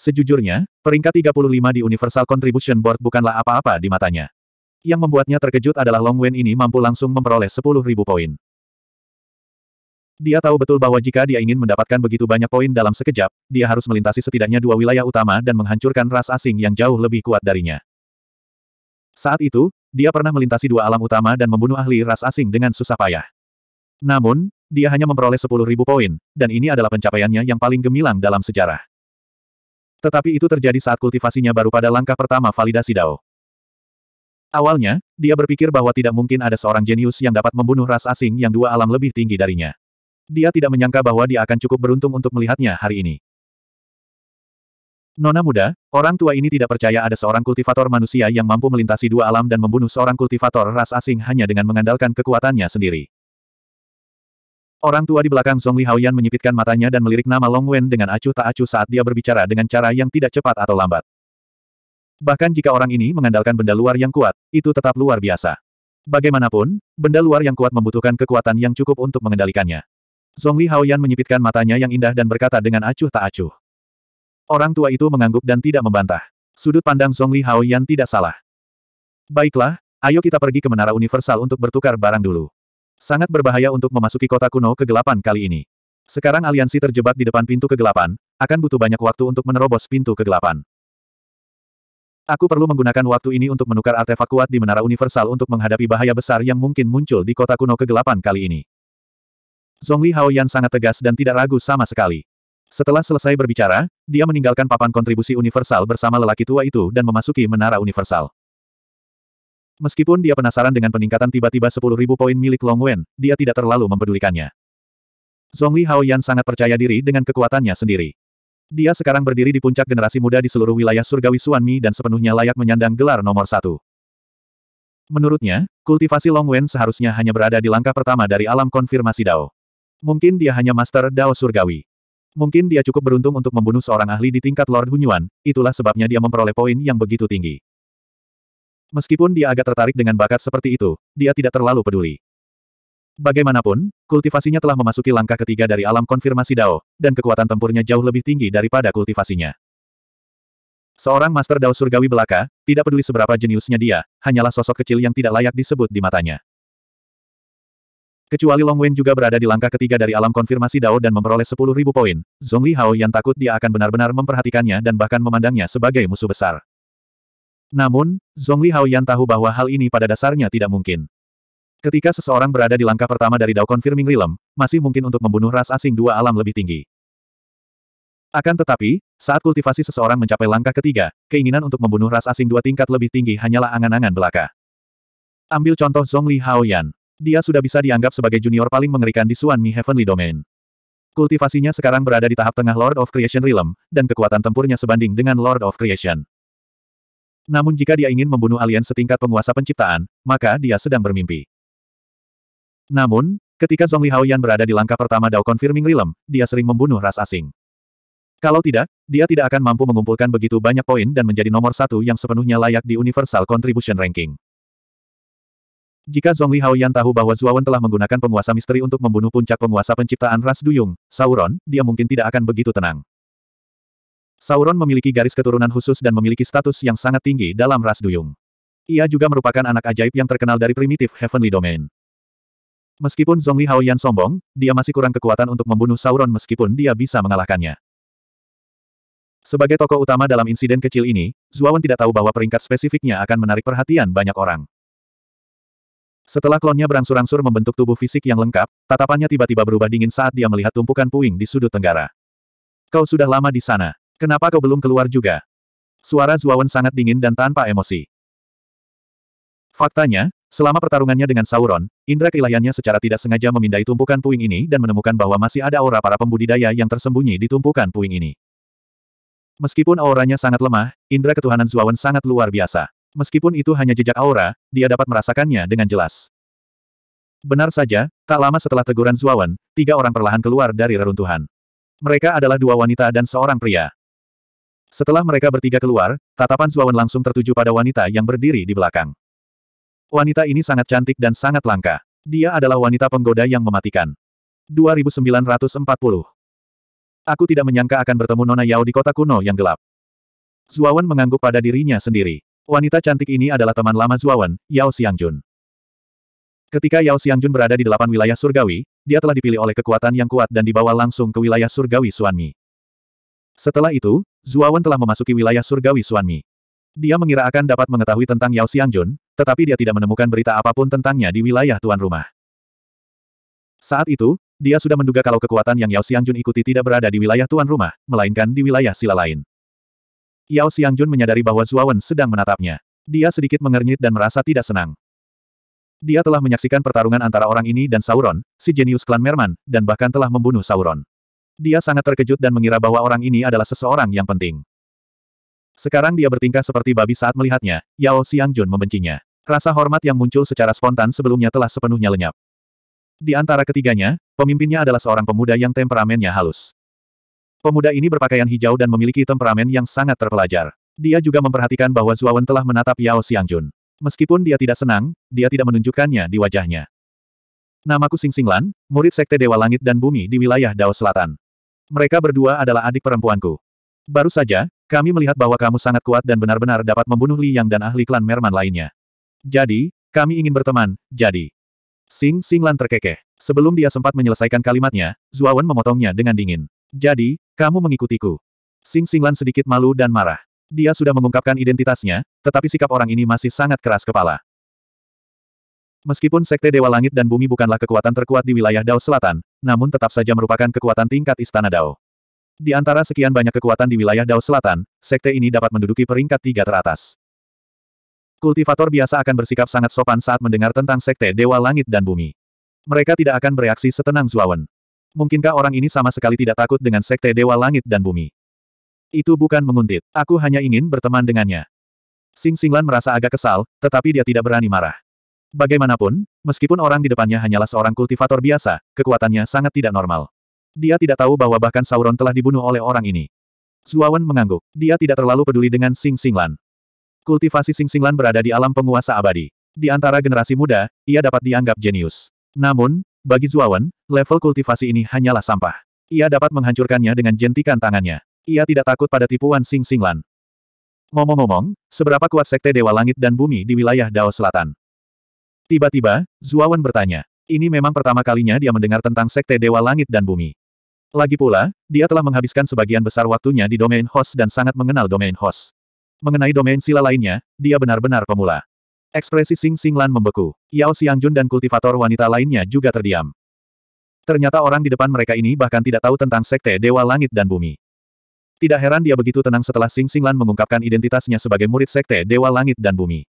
A: Sejujurnya, peringkat 35 di Universal Contribution Board bukanlah apa-apa di matanya. Yang membuatnya terkejut adalah Long Wen ini mampu langsung memperoleh 10.000 poin. Dia tahu betul bahwa jika dia ingin mendapatkan begitu banyak poin dalam sekejap, dia harus melintasi setidaknya dua wilayah utama dan menghancurkan ras asing yang jauh lebih kuat darinya. Saat itu, dia pernah melintasi dua alam utama dan membunuh ahli ras asing dengan susah payah. Namun, dia hanya memperoleh sepuluh ribu poin, dan ini adalah pencapaiannya yang paling gemilang dalam sejarah. Tetapi itu terjadi saat kultivasinya baru pada langkah pertama validasi Dao. Awalnya, dia berpikir bahwa tidak mungkin ada seorang jenius yang dapat membunuh ras asing yang dua alam lebih tinggi darinya. Dia tidak menyangka bahwa dia akan cukup beruntung untuk melihatnya hari ini. Nona muda, orang tua ini tidak percaya ada seorang kultivator manusia yang mampu melintasi dua alam dan membunuh seorang kultivator ras asing hanya dengan mengandalkan kekuatannya sendiri. Orang tua di belakang Li Haoyan menyipitkan matanya dan melirik nama Long Wen dengan acuh tak acuh saat dia berbicara dengan cara yang tidak cepat atau lambat. Bahkan jika orang ini mengandalkan benda luar yang kuat, itu tetap luar biasa. Bagaimanapun, benda luar yang kuat membutuhkan kekuatan yang cukup untuk mengendalikannya. Zhongli Haoyan menyipitkan matanya yang indah dan berkata dengan acuh tak acuh. Orang tua itu mengangguk dan tidak membantah. Sudut pandang Zhongli Haoyan tidak salah. Baiklah, ayo kita pergi ke Menara Universal untuk bertukar barang dulu. Sangat berbahaya untuk memasuki kota kuno kegelapan kali ini. Sekarang aliansi terjebak di depan pintu kegelapan, akan butuh banyak waktu untuk menerobos pintu kegelapan. Aku perlu menggunakan waktu ini untuk menukar artefak kuat di Menara Universal untuk menghadapi bahaya besar yang mungkin muncul di kota kuno kegelapan kali ini. Zhongli Haoyan sangat tegas dan tidak ragu sama sekali. Setelah selesai berbicara, dia meninggalkan papan kontribusi universal bersama lelaki tua itu dan memasuki menara universal. Meskipun dia penasaran dengan peningkatan tiba-tiba 10.000 poin milik Long Wen, dia tidak terlalu mempedulikannya. Zhongli Haoyan sangat percaya diri dengan kekuatannya sendiri. Dia sekarang berdiri di puncak generasi muda di seluruh wilayah surgawi Suanmi dan sepenuhnya layak menyandang gelar nomor satu. Menurutnya, kultivasi Long Wen seharusnya hanya berada di langkah pertama dari alam konfirmasi Dao. Mungkin dia hanya Master Dao Surgawi. Mungkin dia cukup beruntung untuk membunuh seorang ahli di tingkat Lord Hunyuan, itulah sebabnya dia memperoleh poin yang begitu tinggi. Meskipun dia agak tertarik dengan bakat seperti itu, dia tidak terlalu peduli. Bagaimanapun, kultivasinya telah memasuki langkah ketiga dari alam konfirmasi Dao, dan kekuatan tempurnya jauh lebih tinggi daripada kultivasinya. Seorang Master Dao Surgawi belaka, tidak peduli seberapa jeniusnya dia, hanyalah sosok kecil yang tidak layak disebut di matanya. Kecuali Long Wen juga berada di langkah ketiga dari alam konfirmasi Dao dan memperoleh sepuluh ribu poin, Zhong Li Hao yang takut dia akan benar-benar memperhatikannya dan bahkan memandangnya sebagai musuh besar. Namun, Zhong Li Hao yang tahu bahwa hal ini pada dasarnya tidak mungkin. Ketika seseorang berada di langkah pertama dari Dao Confirming Realm, masih mungkin untuk membunuh ras asing dua alam lebih tinggi. Akan tetapi, saat kultivasi seseorang mencapai langkah ketiga, keinginan untuk membunuh ras asing dua tingkat lebih tinggi hanyalah angan-angan belaka. Ambil contoh Li Hao Yan. Dia sudah bisa dianggap sebagai junior paling mengerikan di Mi Heavenly Domain. Kultivasinya sekarang berada di tahap tengah Lord of Creation Realm, dan kekuatan tempurnya sebanding dengan Lord of Creation. Namun jika dia ingin membunuh alien setingkat penguasa penciptaan, maka dia sedang bermimpi. Namun, ketika Zhongli Haoyan berada di langkah pertama Dao Confirming Realm, dia sering membunuh ras asing. Kalau tidak, dia tidak akan mampu mengumpulkan begitu banyak poin dan menjadi nomor satu yang sepenuhnya layak di Universal Contribution Ranking. Jika Zhongli Haoyan tahu bahwa Zuawan telah menggunakan penguasa misteri untuk membunuh puncak penguasa penciptaan ras Duyung, Sauron, dia mungkin tidak akan begitu tenang. Sauron memiliki garis keturunan khusus dan memiliki status yang sangat tinggi dalam ras Duyung. Ia juga merupakan anak ajaib yang terkenal dari primitif Heavenly Domain. Meskipun Zhongli Haoyan sombong, dia masih kurang kekuatan untuk membunuh Sauron meskipun dia bisa mengalahkannya. Sebagai tokoh utama dalam insiden kecil ini, Zuawan tidak tahu bahwa peringkat spesifiknya akan menarik perhatian banyak orang. Setelah klonnya berangsur-angsur membentuk tubuh fisik yang lengkap, tatapannya tiba-tiba berubah dingin saat dia melihat tumpukan puing di sudut tenggara. Kau sudah lama di sana. Kenapa kau belum keluar juga? Suara Zuawan sangat dingin dan tanpa emosi. Faktanya, selama pertarungannya dengan Sauron, indra keilayannya secara tidak sengaja memindai tumpukan puing ini dan menemukan bahwa masih ada aura para pembudidaya yang tersembunyi di tumpukan puing ini. Meskipun auranya sangat lemah, indra ketuhanan Zuawan sangat luar biasa. Meskipun itu hanya jejak aura, dia dapat merasakannya dengan jelas. Benar saja, tak lama setelah teguran Zuawan, tiga orang perlahan keluar dari reruntuhan. Mereka adalah dua wanita dan seorang pria. Setelah mereka bertiga keluar, tatapan Zuawan langsung tertuju pada wanita yang berdiri di belakang. Wanita ini sangat cantik dan sangat langka. Dia adalah wanita penggoda yang mematikan. 2940 Aku tidak menyangka akan bertemu Nona Yao di kota kuno yang gelap. Zuawan mengangguk pada dirinya sendiri. Wanita cantik ini adalah teman lama Zuawan, Yao Xiangjun. Ketika Yao Xiangjun berada di delapan wilayah surgawi, dia telah dipilih oleh kekuatan yang kuat dan dibawa langsung ke wilayah surgawi Suanmi. Setelah itu, Zuawan telah memasuki wilayah surgawi Suanmi. Dia mengira akan dapat mengetahui tentang Yao Xiangjun, tetapi dia tidak menemukan berita apapun tentangnya di wilayah tuan rumah. Saat itu, dia sudah menduga kalau kekuatan yang Yao Xiangjun ikuti tidak berada di wilayah tuan rumah, melainkan di wilayah sila lain. Yao Xiangjun menyadari bahwa Zuawan sedang menatapnya. Dia sedikit mengernyit dan merasa tidak senang. Dia telah menyaksikan pertarungan antara orang ini dan Sauron, si jenius klan Merman, dan bahkan telah membunuh Sauron. Dia sangat terkejut dan mengira bahwa orang ini adalah seseorang yang penting. Sekarang dia bertingkah seperti babi saat melihatnya, Yao Xiangjun membencinya. Rasa hormat yang muncul secara spontan sebelumnya telah sepenuhnya lenyap. Di antara ketiganya, pemimpinnya adalah seorang pemuda yang temperamennya halus. Pemuda ini berpakaian hijau dan memiliki temperamen yang sangat terpelajar. Dia juga memperhatikan bahwa Zuawan telah menatap Yao Xiangjun. Meskipun dia tidak senang, dia tidak menunjukkannya di wajahnya. Namaku Sing Singlan, murid Sekte Dewa Langit dan Bumi di wilayah Dao Selatan. Mereka berdua adalah adik perempuanku. Baru saja, kami melihat bahwa kamu sangat kuat dan benar-benar dapat membunuh Li Yang dan ahli klan Merman lainnya. Jadi, kami ingin berteman, jadi. Sing Singlan terkekeh. Sebelum dia sempat menyelesaikan kalimatnya, Zuawan memotongnya dengan dingin. Jadi, kamu mengikutiku. Sing Singlan sedikit malu dan marah. Dia sudah mengungkapkan identitasnya, tetapi sikap orang ini masih sangat keras kepala. Meskipun Sekte Dewa Langit dan Bumi bukanlah kekuatan terkuat di wilayah Dao Selatan, namun tetap saja merupakan kekuatan tingkat Istana Dao. Di antara sekian banyak kekuatan di wilayah Dao Selatan, Sekte ini dapat menduduki peringkat tiga teratas. Kultivator biasa akan bersikap sangat sopan saat mendengar tentang Sekte Dewa Langit dan Bumi. Mereka tidak akan bereaksi setenang Zuawan. Mungkinkah orang ini sama sekali tidak takut dengan sekte Dewa Langit dan Bumi? Itu bukan menguntit. Aku hanya ingin berteman dengannya. Sing Singlan merasa agak kesal, tetapi dia tidak berani marah. Bagaimanapun, meskipun orang di depannya hanyalah seorang kultivator biasa, kekuatannya sangat tidak normal. Dia tidak tahu bahwa bahkan Sauron telah dibunuh oleh orang ini. Zuawan mengangguk. Dia tidak terlalu peduli dengan Sing Singlan. Kultivasi Sing Singlan berada di alam penguasa abadi. Di antara generasi muda, ia dapat dianggap jenius. Namun, bagi Zuawan, level kultivasi ini hanyalah sampah. Ia dapat menghancurkannya dengan jentikan tangannya. Ia tidak takut pada tipuan Sing Singlan. Ngomong-ngomong, seberapa kuat sekte Dewa Langit dan Bumi di wilayah Dao Selatan? Tiba-tiba, Zuawan bertanya. Ini memang pertama kalinya dia mendengar tentang sekte Dewa Langit dan Bumi. Lagi pula, dia telah menghabiskan sebagian besar waktunya di domain host dan sangat mengenal domain host. Mengenai domain sila lainnya, dia benar-benar pemula. Ekspresi Sing Sing Lan membeku. Yao Xiangjun dan kultivator wanita lainnya juga terdiam. Ternyata orang di depan mereka ini bahkan tidak tahu tentang sekte Dewa Langit dan Bumi. Tidak heran dia begitu tenang setelah Sing Sing Lan mengungkapkan identitasnya sebagai murid sekte Dewa Langit dan Bumi.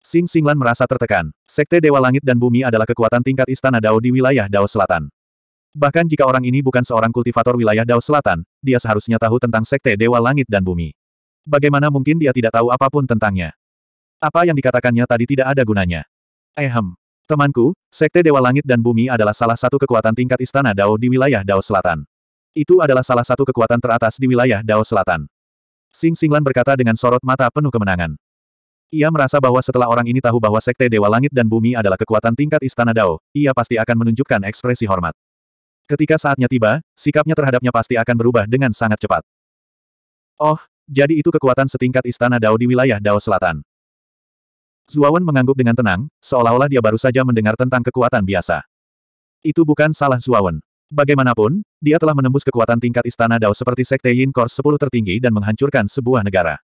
A: Sing Sing Lan merasa tertekan. Sekte Dewa Langit dan Bumi adalah kekuatan tingkat Istana Dao di wilayah Dao Selatan. Bahkan jika orang ini bukan seorang kultivator wilayah Dao Selatan, dia seharusnya tahu tentang sekte Dewa Langit dan Bumi. Bagaimana mungkin dia tidak tahu apapun tentangnya? Apa yang dikatakannya tadi tidak ada gunanya. Ehem. Temanku, Sekte Dewa Langit dan Bumi adalah salah satu kekuatan tingkat Istana Dao di wilayah Dao Selatan. Itu adalah salah satu kekuatan teratas di wilayah Dao Selatan. Sing Singlan berkata dengan sorot mata penuh kemenangan. Ia merasa bahwa setelah orang ini tahu bahwa Sekte Dewa Langit dan Bumi adalah kekuatan tingkat Istana Dao, ia pasti akan menunjukkan ekspresi hormat. Ketika saatnya tiba, sikapnya terhadapnya pasti akan berubah dengan sangat cepat. Oh, jadi itu kekuatan setingkat Istana Dao di wilayah Dao Selatan. Zuawan mengangguk dengan tenang, seolah-olah dia baru saja mendengar tentang kekuatan biasa. Itu bukan salah Zuawan. Bagaimanapun, dia telah menembus kekuatan tingkat Istana Dao seperti Sekte Yin Kors 10 tertinggi dan menghancurkan sebuah negara.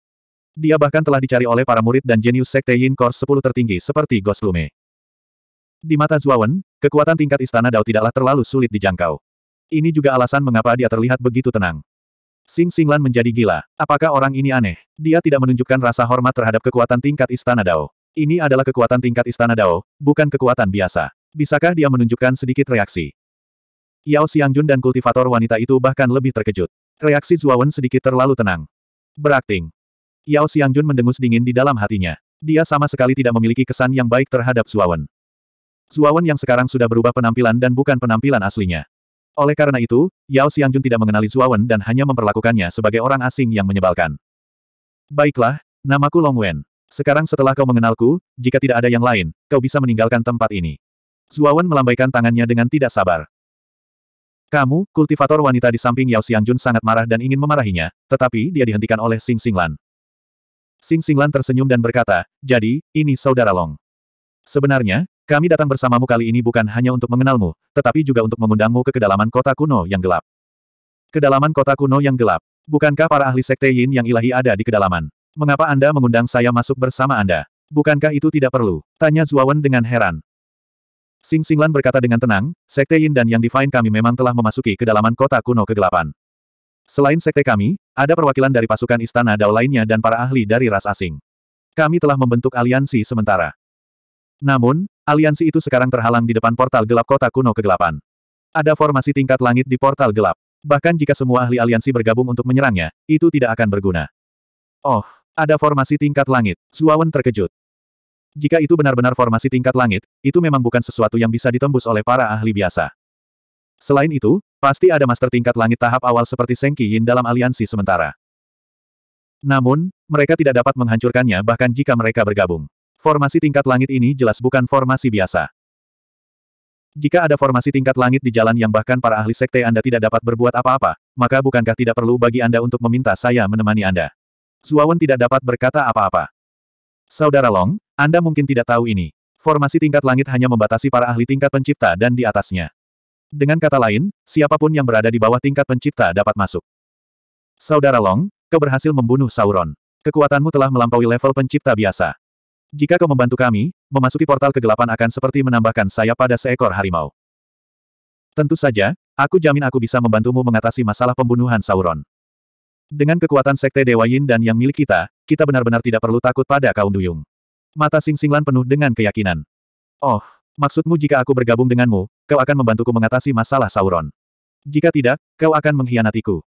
A: Dia bahkan telah dicari oleh para murid dan jenius Sekte Yin Kors 10 tertinggi seperti Ghost Lume. Di mata Zuawan, kekuatan tingkat Istana Dao tidaklah terlalu sulit dijangkau. Ini juga alasan mengapa dia terlihat begitu tenang. Sing Singlan menjadi gila. Apakah orang ini aneh? Dia tidak menunjukkan rasa hormat terhadap kekuatan tingkat Istana Dao. Ini adalah kekuatan tingkat Istana Dao, bukan kekuatan biasa. Bisakah dia menunjukkan sedikit reaksi? Yao Xiangjun dan kultivator wanita itu bahkan lebih terkejut. Reaksi Zuawan sedikit terlalu tenang. Berakting. Yao Xiangjun mendengus dingin di dalam hatinya. Dia sama sekali tidak memiliki kesan yang baik terhadap Zuawan. Zuawan yang sekarang sudah berubah penampilan dan bukan penampilan aslinya. Oleh karena itu, Yao Xiangjun tidak mengenali Zuawan dan hanya memperlakukannya sebagai orang asing yang menyebalkan. Baiklah, namaku Long Wen. Sekarang setelah kau mengenalku, jika tidak ada yang lain, kau bisa meninggalkan tempat ini. Zuawan melambaikan tangannya dengan tidak sabar. Kamu, kultivator wanita di samping Yao Xiangjun sangat marah dan ingin memarahinya, tetapi dia dihentikan oleh Sing Singlan. Sing Singlan tersenyum dan berkata, jadi, ini saudara Long. Sebenarnya, kami datang bersamamu kali ini bukan hanya untuk mengenalmu, tetapi juga untuk mengundangmu ke kedalaman kota kuno yang gelap. Kedalaman kota kuno yang gelap. Bukankah para ahli sekte Yin yang ilahi ada di kedalaman? Mengapa Anda mengundang saya masuk bersama Anda? Bukankah itu tidak perlu? Tanya Zuawan dengan heran. Sing Singlan berkata dengan tenang, Sekte Yin dan Yang Divine kami memang telah memasuki kedalaman kota kuno kegelapan. Selain sekte kami, ada perwakilan dari pasukan istana Dao lainnya dan para ahli dari ras asing. Kami telah membentuk aliansi sementara. Namun, aliansi itu sekarang terhalang di depan portal gelap kota kuno kegelapan. Ada formasi tingkat langit di portal gelap. Bahkan jika semua ahli aliansi bergabung untuk menyerangnya, itu tidak akan berguna. Oh, ada formasi tingkat langit. Suawen terkejut. Jika itu benar-benar formasi tingkat langit, itu memang bukan sesuatu yang bisa ditembus oleh para ahli biasa. Selain itu, pasti ada master tingkat langit tahap awal seperti Seng Yin dalam aliansi sementara. Namun, mereka tidak dapat menghancurkannya bahkan jika mereka bergabung. Formasi tingkat langit ini jelas bukan formasi biasa. Jika ada formasi tingkat langit di jalan yang bahkan para ahli sekte Anda tidak dapat berbuat apa-apa, maka bukankah tidak perlu bagi Anda untuk meminta saya menemani Anda? Suawan tidak dapat berkata apa-apa. Saudara Long, Anda mungkin tidak tahu ini. Formasi tingkat langit hanya membatasi para ahli tingkat pencipta dan di atasnya. Dengan kata lain, siapapun yang berada di bawah tingkat pencipta dapat masuk. Saudara Long, kau berhasil membunuh Sauron. Kekuatanmu telah melampaui level pencipta biasa. Jika kau membantu kami, memasuki portal kegelapan akan seperti menambahkan sayap pada seekor harimau. Tentu saja, aku jamin aku bisa membantumu mengatasi masalah pembunuhan Sauron. Dengan kekuatan Sekte Dewa Yin dan Yang milik kita, kita benar-benar tidak perlu takut pada kaum Duyung. Mata Sing Singlan penuh dengan keyakinan. Oh, maksudmu jika aku bergabung denganmu, kau akan membantuku mengatasi masalah Sauron. Jika tidak, kau akan mengkhianatiku.